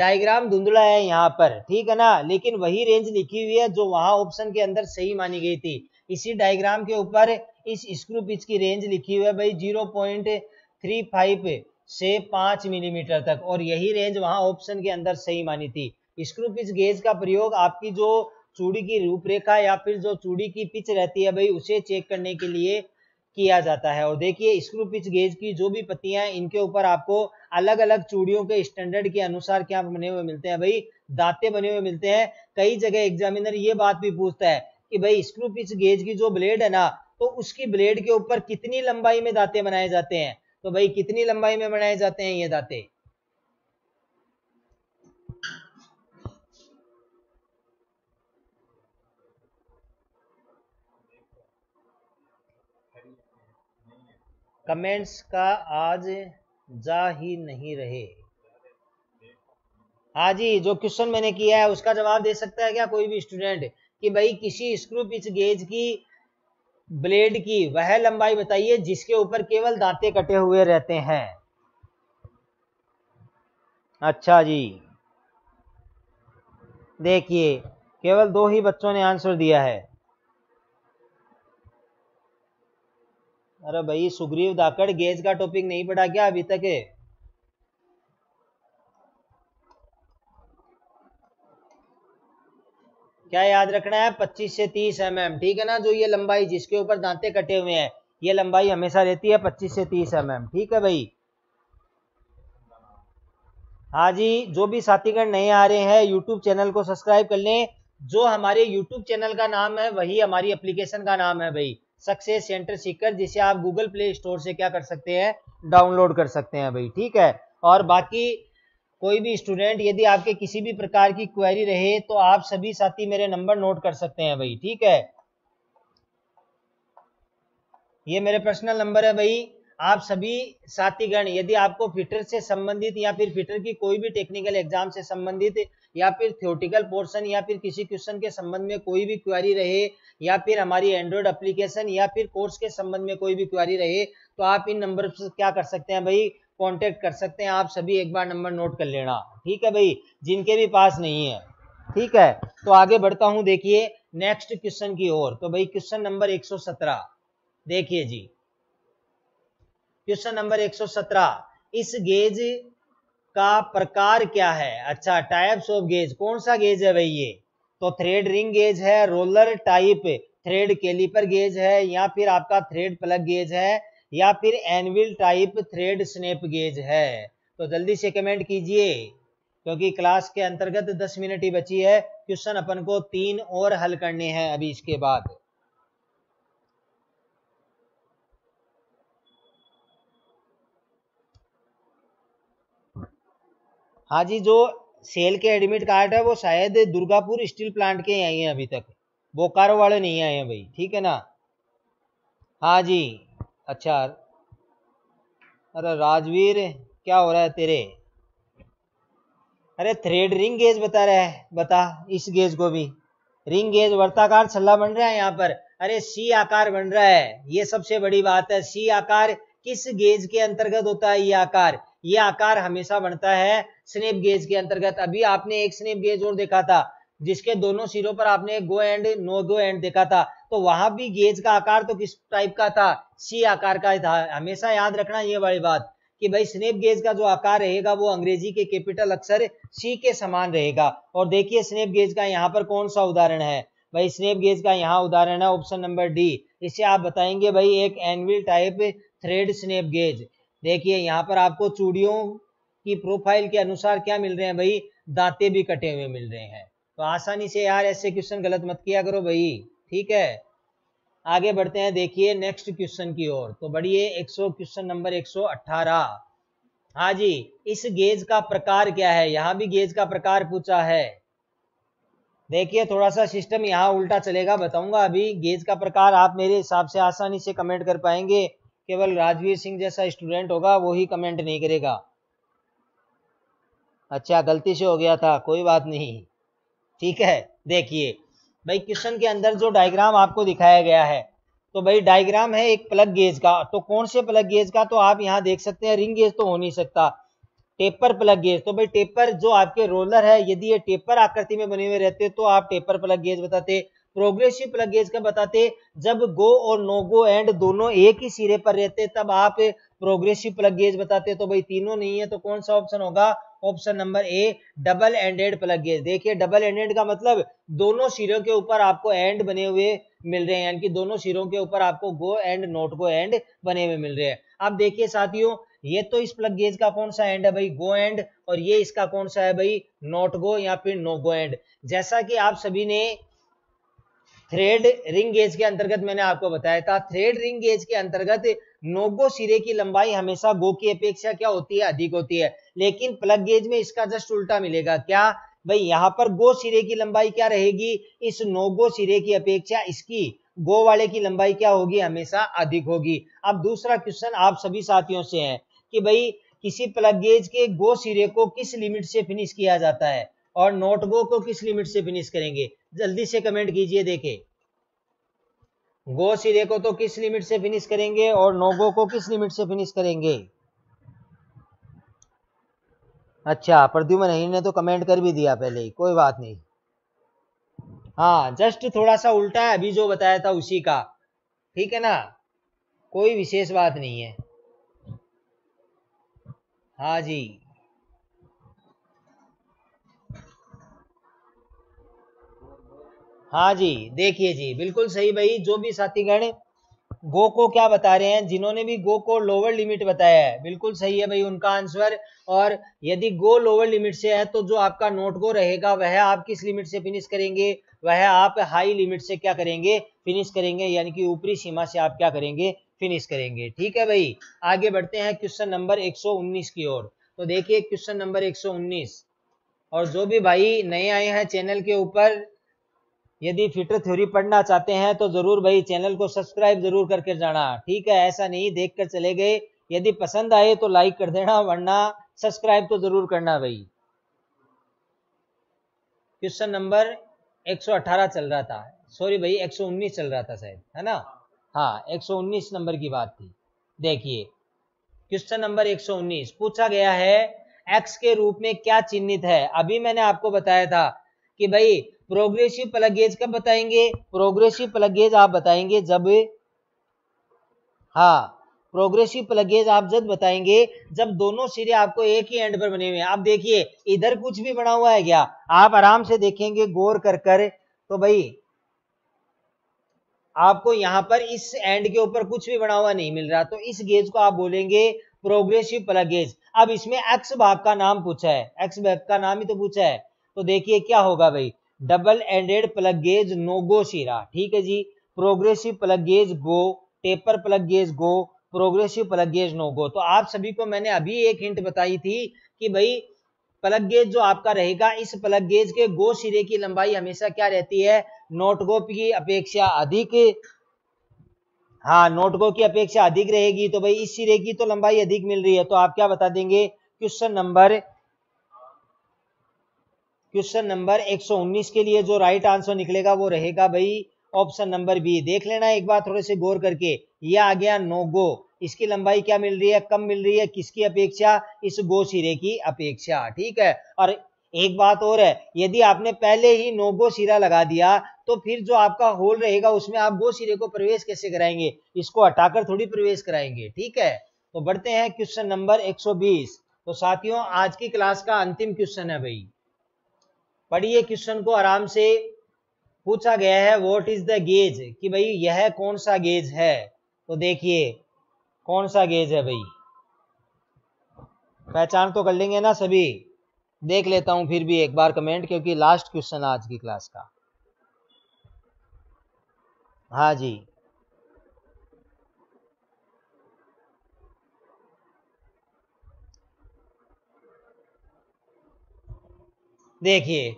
डायग्राम धुंधला है यहाँ पर ठीक है ना लेकिन वही रेंज लिखी हुई है जो वहां ऑप्शन के अंदर सही मानी गई थी इसी डायग्राम के ऊपर इस स्क्रू पिच की रेंज लिखी हुई है भाई जीरो पॉइंट थ्री फाइव से पांच मिलीमीटर तक और यही रेंज वहां ऑप्शन के अंदर सही मानी थी स्क्रू पिच गेज का प्रयोग आपकी जो चूड़ी की रूपरेखा या फिर जो चूड़ी की पिच रहती है भाई उसे चेक करने के लिए किया जाता है और देखिए स्क्रू पिच गेज की जो भी पत्तियां हैं इनके ऊपर आपको अलग अलग चूड़ियों के स्टैंडर्ड के अनुसार क्या बने हुए मिलते हैं भाई दाते बने हुए मिलते हैं कई जगह एग्जामिनर ये बात भी पूछता है कि भाई स्क्रू पिच गेज की जो ब्लेड है ना तो उसकी ब्लेड के ऊपर कितनी लंबाई में दाते बनाए जाते हैं तो भाई कितनी लंबाई में बनाए जाते हैं ये दाते कमेंट्स का आज जा ही नहीं रहे हाँ जी जो क्वेश्चन मैंने किया है उसका जवाब दे सकता है क्या कोई भी स्टूडेंट कि भाई किसी स्क्रू पिच गेज की ब्लेड की वह लंबाई बताइए जिसके ऊपर केवल दांते कटे हुए रहते हैं अच्छा जी देखिए केवल दो ही बच्चों ने आंसर दिया है अरे भाई सुग्रीव धाकड़ गेज का टॉपिक नहीं पढ़ा क्या अभी तक है क्या याद रखना है 25 से 30 एम एम ठीक है ना जो ये लंबाई जिसके ऊपर दांते कटे हुए हैं ये लंबाई हमेशा रहती है 25 से 30 एम एम ठीक है भाई हाँ जी जो भी साथीगण नए आ रहे हैं यूट्यूब चैनल को सब्सक्राइब कर लें जो हमारे यूट्यूब चैनल का नाम है वही हमारी एप्लीकेशन का नाम है भाई सक्सेस सेंटर सीकर जिसे आप गूगल प्ले स्टोर से क्या कर सकते हैं डाउनलोड कर सकते हैं भाई ठीक है और बाकी कोई भी स्टूडेंट यदि आपके किसी भी प्रकार की क्वेरी रहे तो आप सभी साथी मेरे नंबर नोट कर सकते हैं भाई ठीक है ये मेरे पर्सनल नंबर है भाई आप सभी साथीगण यदि आपको फिटर से संबंधित या फिर फिटर की कोई भी टेक्निकल एग्जाम से संबंधित या फिर थियोटिकल पोर्सन या फिर किसी क्वेश्चन के संबंध में कोई भी क्वारी रहे या फिर हमारी एंड्रॉयड अप्लीकेशन या फिर कोर्स के संबंध में कोई भी क्वारी रहे तो आप इन नंबर से क्या कर सकते हैं भाई कॉन्टेक्ट कर सकते हैं आप सभी एक बार नंबर नोट कर लेना ठीक है भाई जिनके भी पास नहीं है ठीक है तो आगे बढ़ता हूं देखिए नेक्स्ट क्वेश्चन की ओर तो भाई क्वेश्चन नंबर 117 देखिए जी क्वेश्चन नंबर 117 इस गेज का प्रकार क्या है अच्छा टाइप्स ऑफ गेज कौन सा गेज है भाई ये तो थ्रेड रिंग गेज है roller type thread caliper gauge है या फिर आपका थ्रेड प्लग गेज है या फिर anvil type thread snap gauge है तो जल्दी से कमेंट कीजिए क्योंकि क्लास के अंतर्गत 10 मिनट ही बची है क्वेश्चन अपन को तीन और हल करने हैं अभी इसके बाद हाँ जी जो सेल के एडमिट कार्ड है वो शायद दुर्गापुर स्टील प्लांट के आए हैं अभी तक बोकारो वाले नहीं आए हैं भाई ठीक है ना हाँ जी अच्छा अरे राजवीर क्या हो रहा है तेरे अरे थ्रेड रिंग गेज बता रहा है बता इस गेज को भी रिंग गेज वर्ताकार छल्ला बन रहा है यहाँ पर अरे सी आकार बन रहा है ये सबसे बड़ी बात है सी आकार किस गेज के अंतर्गत होता है ये आकार ये आकार हमेशा बनता है स्नेप गेज के अंतर्गत अभी आपने एक स्नेप गेज और देखा था जिसके दोनों सिरों पर आपने go end no go end देखा था तो वहां भी गेज का आकार तो किस टाइप का था सी आकार का था हमेशा याद रखना ये वाली बात कि भाई स्नेप गेज का जो आकार रहेगा वो अंग्रेजी के कैपिटल अक्षर सी के समान रहेगा और देखिए स्नेप गेज का यहाँ पर कौन सा उदाहरण है भाई स्नेप गेज का यहाँ उदाहरण है ऑप्शन नंबर डी इसे आप बताएंगे भाई एक anvil type thread snap gauge देखिए यहाँ पर आपको चूड़ियों की प्रोफाइल के अनुसार क्या मिल रहे हैं भाई दाते भी कटे हुए मिल रहे हैं तो आसानी से यार ऐसे क्वेश्चन गलत मत किया करो भाई ठीक है आगे बढ़ते हैं देखिए नेक्स्ट क्वेश्चन की ओर तो बढ़िए 100 क्वेश्चन नंबर 118 हाँ जी इस गेज का प्रकार क्या है यहाँ भी गेज का प्रकार पूछा है देखिए थोड़ा सा सिस्टम यहाँ उल्टा चलेगा बताऊंगा अभी गेज का प्रकार आप मेरे हिसाब से आसानी से कमेंट कर पाएंगे केवल राजवीर सिंह जैसा स्टूडेंट होगा वही कमेंट नहीं करेगा अच्छा गलती से हो गया था कोई बात नहीं ठीक है देखिए भाई क्वेश्चन के अंदर जो डायग्राम आपको दिखाया गया है तो भाई डायग्राम है एक प्लग गेज का तो कौन से प्लग गेज का तो आप यहाँ देख सकते हैं रिंग गेज तो हो नहीं सकता टेपर प्लग गेज तो भाई टेपर जो आपके रोलर है यदि ये टेपर आकृति में बने हुए रहते तो आप टेपर प्लग गेज बताते प्रोग्रेसिव प्लगेज का बताते जब गो और नो गो एंड दोनों एक ही सिरे पर रहते तब आप प्रोग्रेसिव प्लगेज बताते तो भाई तीनों नहीं है तो कौन सा ऑप्शन होगा option number A double ended plug gauge देखिए डबल एंडेड का मतलब दोनों सिरों के ऊपर आपको एंड बने हुए मिल रहे हैं यानी कि दोनों सिरों के ऊपर आपको go end not go end बने हुए मिल रहे हैं अब देखिए साथियों ये तो इस प्लग गेज का कौन सा एंड है भाई गो एंड और ये इसका कौन सा है भाई नोट गो या फिर नो गो एंड जैसा कि आप सभी ने थ्रेड रिंग गेज के अंतर्गत मैंने आपको बताया था थ्रेड रिंग गेज के अंतर्गत नोगो सिरे की लंबाई हमेशा गो की अपेक्षा क्या होती है अधिक होती है लेकिन प्लग गेज में इसका जस्ट उल्टा मिलेगा क्या भाई यहाँ पर गो सिरे की लंबाई क्या रहेगी इस नोगो सिरे की अपेक्षा इसकी गो वाले की लंबाई क्या होगी हमेशा अधिक होगी अब दूसरा क्वेश्चन आप सभी साथियों से है कि भाई किसी प्लग गेज के गो सिरे को किस लिमिट से फिनिश किया जाता है और गो को किस लिमिट से फिनिश करेंगे जल्दी से कमेंट कीजिए देखे गो सिरे को तो किस लिमिट से फिनिश करेंगे और नोगो को किस लिमिट से फिनिश करेंगे अच्छा प्रद्युमन ने तो कमेंट कर भी दिया पहले ही कोई बात नहीं हाँ जस्ट थोड़ा सा उल्टा है अभी जो बताया था उसी का ठीक है ना कोई विशेष बात नहीं है हाँ जी हाँ जी देखिए जी बिल्कुल सही भाई जो भी साथीगण गो को क्या बता रहे हैं जिन्होंने भी गो को लोअर लिमिट बताया है बिल्कुल सही है भाई उनका आंसर और यदि गो लोअर लिमिट से है तो जो आपका नोट गो रहेगा वह आप किस लिमिट से फिनिश करेंगे वह आप हाई लिमिट से क्या करेंगे फिनिश करेंगे यानी कि ऊपरी सीमा से आप क्या करेंगे फिनिश करेंगे ठीक है भाई आगे बढ़ते हैं क्वेश्चन नंबर एक की ओर तो देखिए क्वेश्चन नंबर एक और जो भी भाई नए आए हैं चैनल के ऊपर यदि फिटर थ्योरी पढ़ना चाहते हैं तो ज़रूर भाई चैनल को सब्सक्राइब ज़रूर करके जाना ठीक है ऐसा नहीं देख कर चले गए यदि पसंद आए तो लाइक कर देना वरना सब्सक्राइब तो ज़रूर करना भाई क्वेश्चन नंबर 118 चल रहा था सॉरी भाई 119 चल रहा था शायद है ना हाँ 119 नंबर की बात थी देखिए क्वेश्चन नंबर 119 पूछा गया है एक्स के रूप में क्या चिन्हित है अभी मैंने आपको बताया था कि भाई प्रोग्रेसिव प्लगेज कब बताएंगे प्रोग्रेसिव प्लगेज आप बताएंगे जब हाँ प्रोग्रेसिव प्लगेज आप जब बताएंगे जब दोनों सिरे आपको एक ही एंड पर बने हुए हैं आप देखिए इधर कुछ भी बना हुआ है क्या आप आराम से देखेंगे गौर कर कर तो भाई आपको यहाँ पर इस एंड के ऊपर कुछ भी बना हुआ नहीं मिल रहा तो इस गेज को आप बोलेंगे प्रोग्रेसिव प्लगेज अब इसमें एक्स भाग का नाम पूछा है एक्स भाग का नाम ही तो पूछा है तो देखिए क्या होगा भाई double ended plug gauge no go शीरा ठीक है जी progressive plug gauge go taper plug gauge go progressive plug gauge no go तो आप सभी को मैंने अभी एक हिंट बताई थी कि भाई प्लग गेज जो आपका रहेगा इस प्लग गेज के गो सिरे की लंबाई हमेशा क्या रहती है नोटगो की अपेक्षा अधिक हाँ नोटगो की अपेक्षा अधिक रहेगी तो भाई इस सिरे की तो लंबाई अधिक मिल रही है तो आप क्या बता देंगे क्वेश्चन नंबर क्वेश्चन नंबर 119 के लिए जो राइट आंसर निकलेगा वो रहेगा भाई ऑप्शन नंबर बी देख लेना एक बार थोड़े से गौर करके ये आ गया नो गो इसकी लंबाई क्या मिल रही है कम मिल रही है किसकी अपेक्षा इस गो सिरे की अपेक्षा ठीक है और एक बात और है यदि आपने पहले ही नोगो सिरा लगा दिया तो फिर जो आपका होल रहेगा उसमें आप गो सिरे को प्रवेश कैसे कराएंगे इसको हटाकर थोड़ी प्रवेश कराएंगे ठीक है तो बढ़ते हैं क्वेश्चन नंबर एक तो साथियों आज की क्लास का अंतिम क्वेश्चन है भाई पढ़िए क्वेश्चन को आराम से पूछा गया है वॉट इज द गेज कि भाई यह कौन सा गेज है तो देखिए कौन सा गेज है भाई पहचान तो कर लेंगे ना सभी देख लेता हूं फिर भी एक बार कमेंट क्योंकि लास्ट क्वेश्चन आज की क्लास का हाँ जी देखिए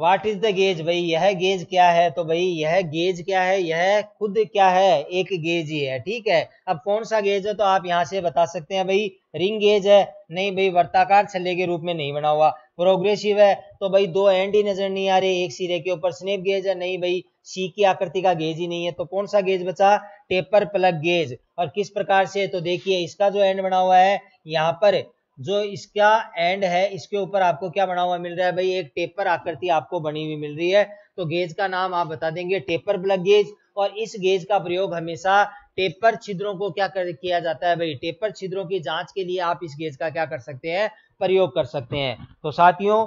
वाट इज द गेज भाई यह गेज क्या है तो भाई यह गेज क्या है यह खुद क्या है एक गेज ही है ठीक है अब कौन सा गेज है तो आप यहाँ से बता सकते हैं भाई रिंग गेज है नहीं भाई वर्ताकार छल्ले के रूप में नहीं बना हुआ प्रोग्रेसिव है तो भाई दो एंड ही नजर नहीं आ रहे एक सिरे के ऊपर स्नेप गेज है नहीं भाई सी की आकृति का गेज ही नहीं है तो कौन सा गेज बचा टेपर प्लग गेज और किस प्रकार से तो देखिए इसका जो एंड बना हुआ है यहाँ पर जो इसका एंड है इसके ऊपर आपको क्या बना हुआ मिल रहा है भाई एक टेपर आकृति आपको बनी हुई मिल रही है तो गेज का नाम आप बता देंगे टेपर ब्लग गेज और इस गेज का प्रयोग हमेशा टेपर छिद्रों को क्या कर किया जाता है भाई टेपर छिद्रों की जांच के लिए आप इस गेज का क्या कर सकते हैं प्रयोग कर सकते हैं तो साथियों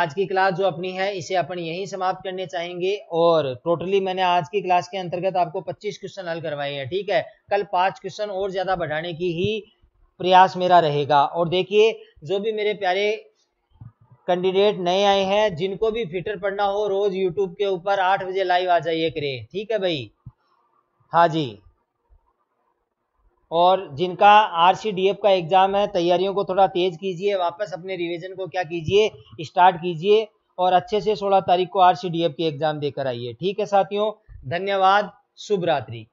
आज की क्लास जो अपनी है इसे अपन यही समाप्त करने चाहेंगे और टोटली मैंने आज की क्लास के अंतर्गत आपको 25 क्वेश्चन हल करवाए हैं ठीक है कल पांच क्वेश्चन और ज्यादा बढ़ाने की ही प्रयास मेरा रहेगा और देखिए जो भी मेरे प्यारे कैंडिडेट नए आए हैं जिनको भी फिटर पढ़ना हो रोज यूट्यूब के ऊपर आठ बजे लाइव आ जाइए करे ठीक है भाई हाँ जी और जिनका आरसीडीएफ का एग्ज़ाम है तैयारियों को थोड़ा तेज़ कीजिए वापस अपने रिवीजन को क्या कीजिए स्टार्ट कीजिए और अच्छे से सोलह तारीख को आरसीडीएफ के एग्ज़ाम देकर आइए ठीक है साथियों धन्यवाद शुभ रात्रि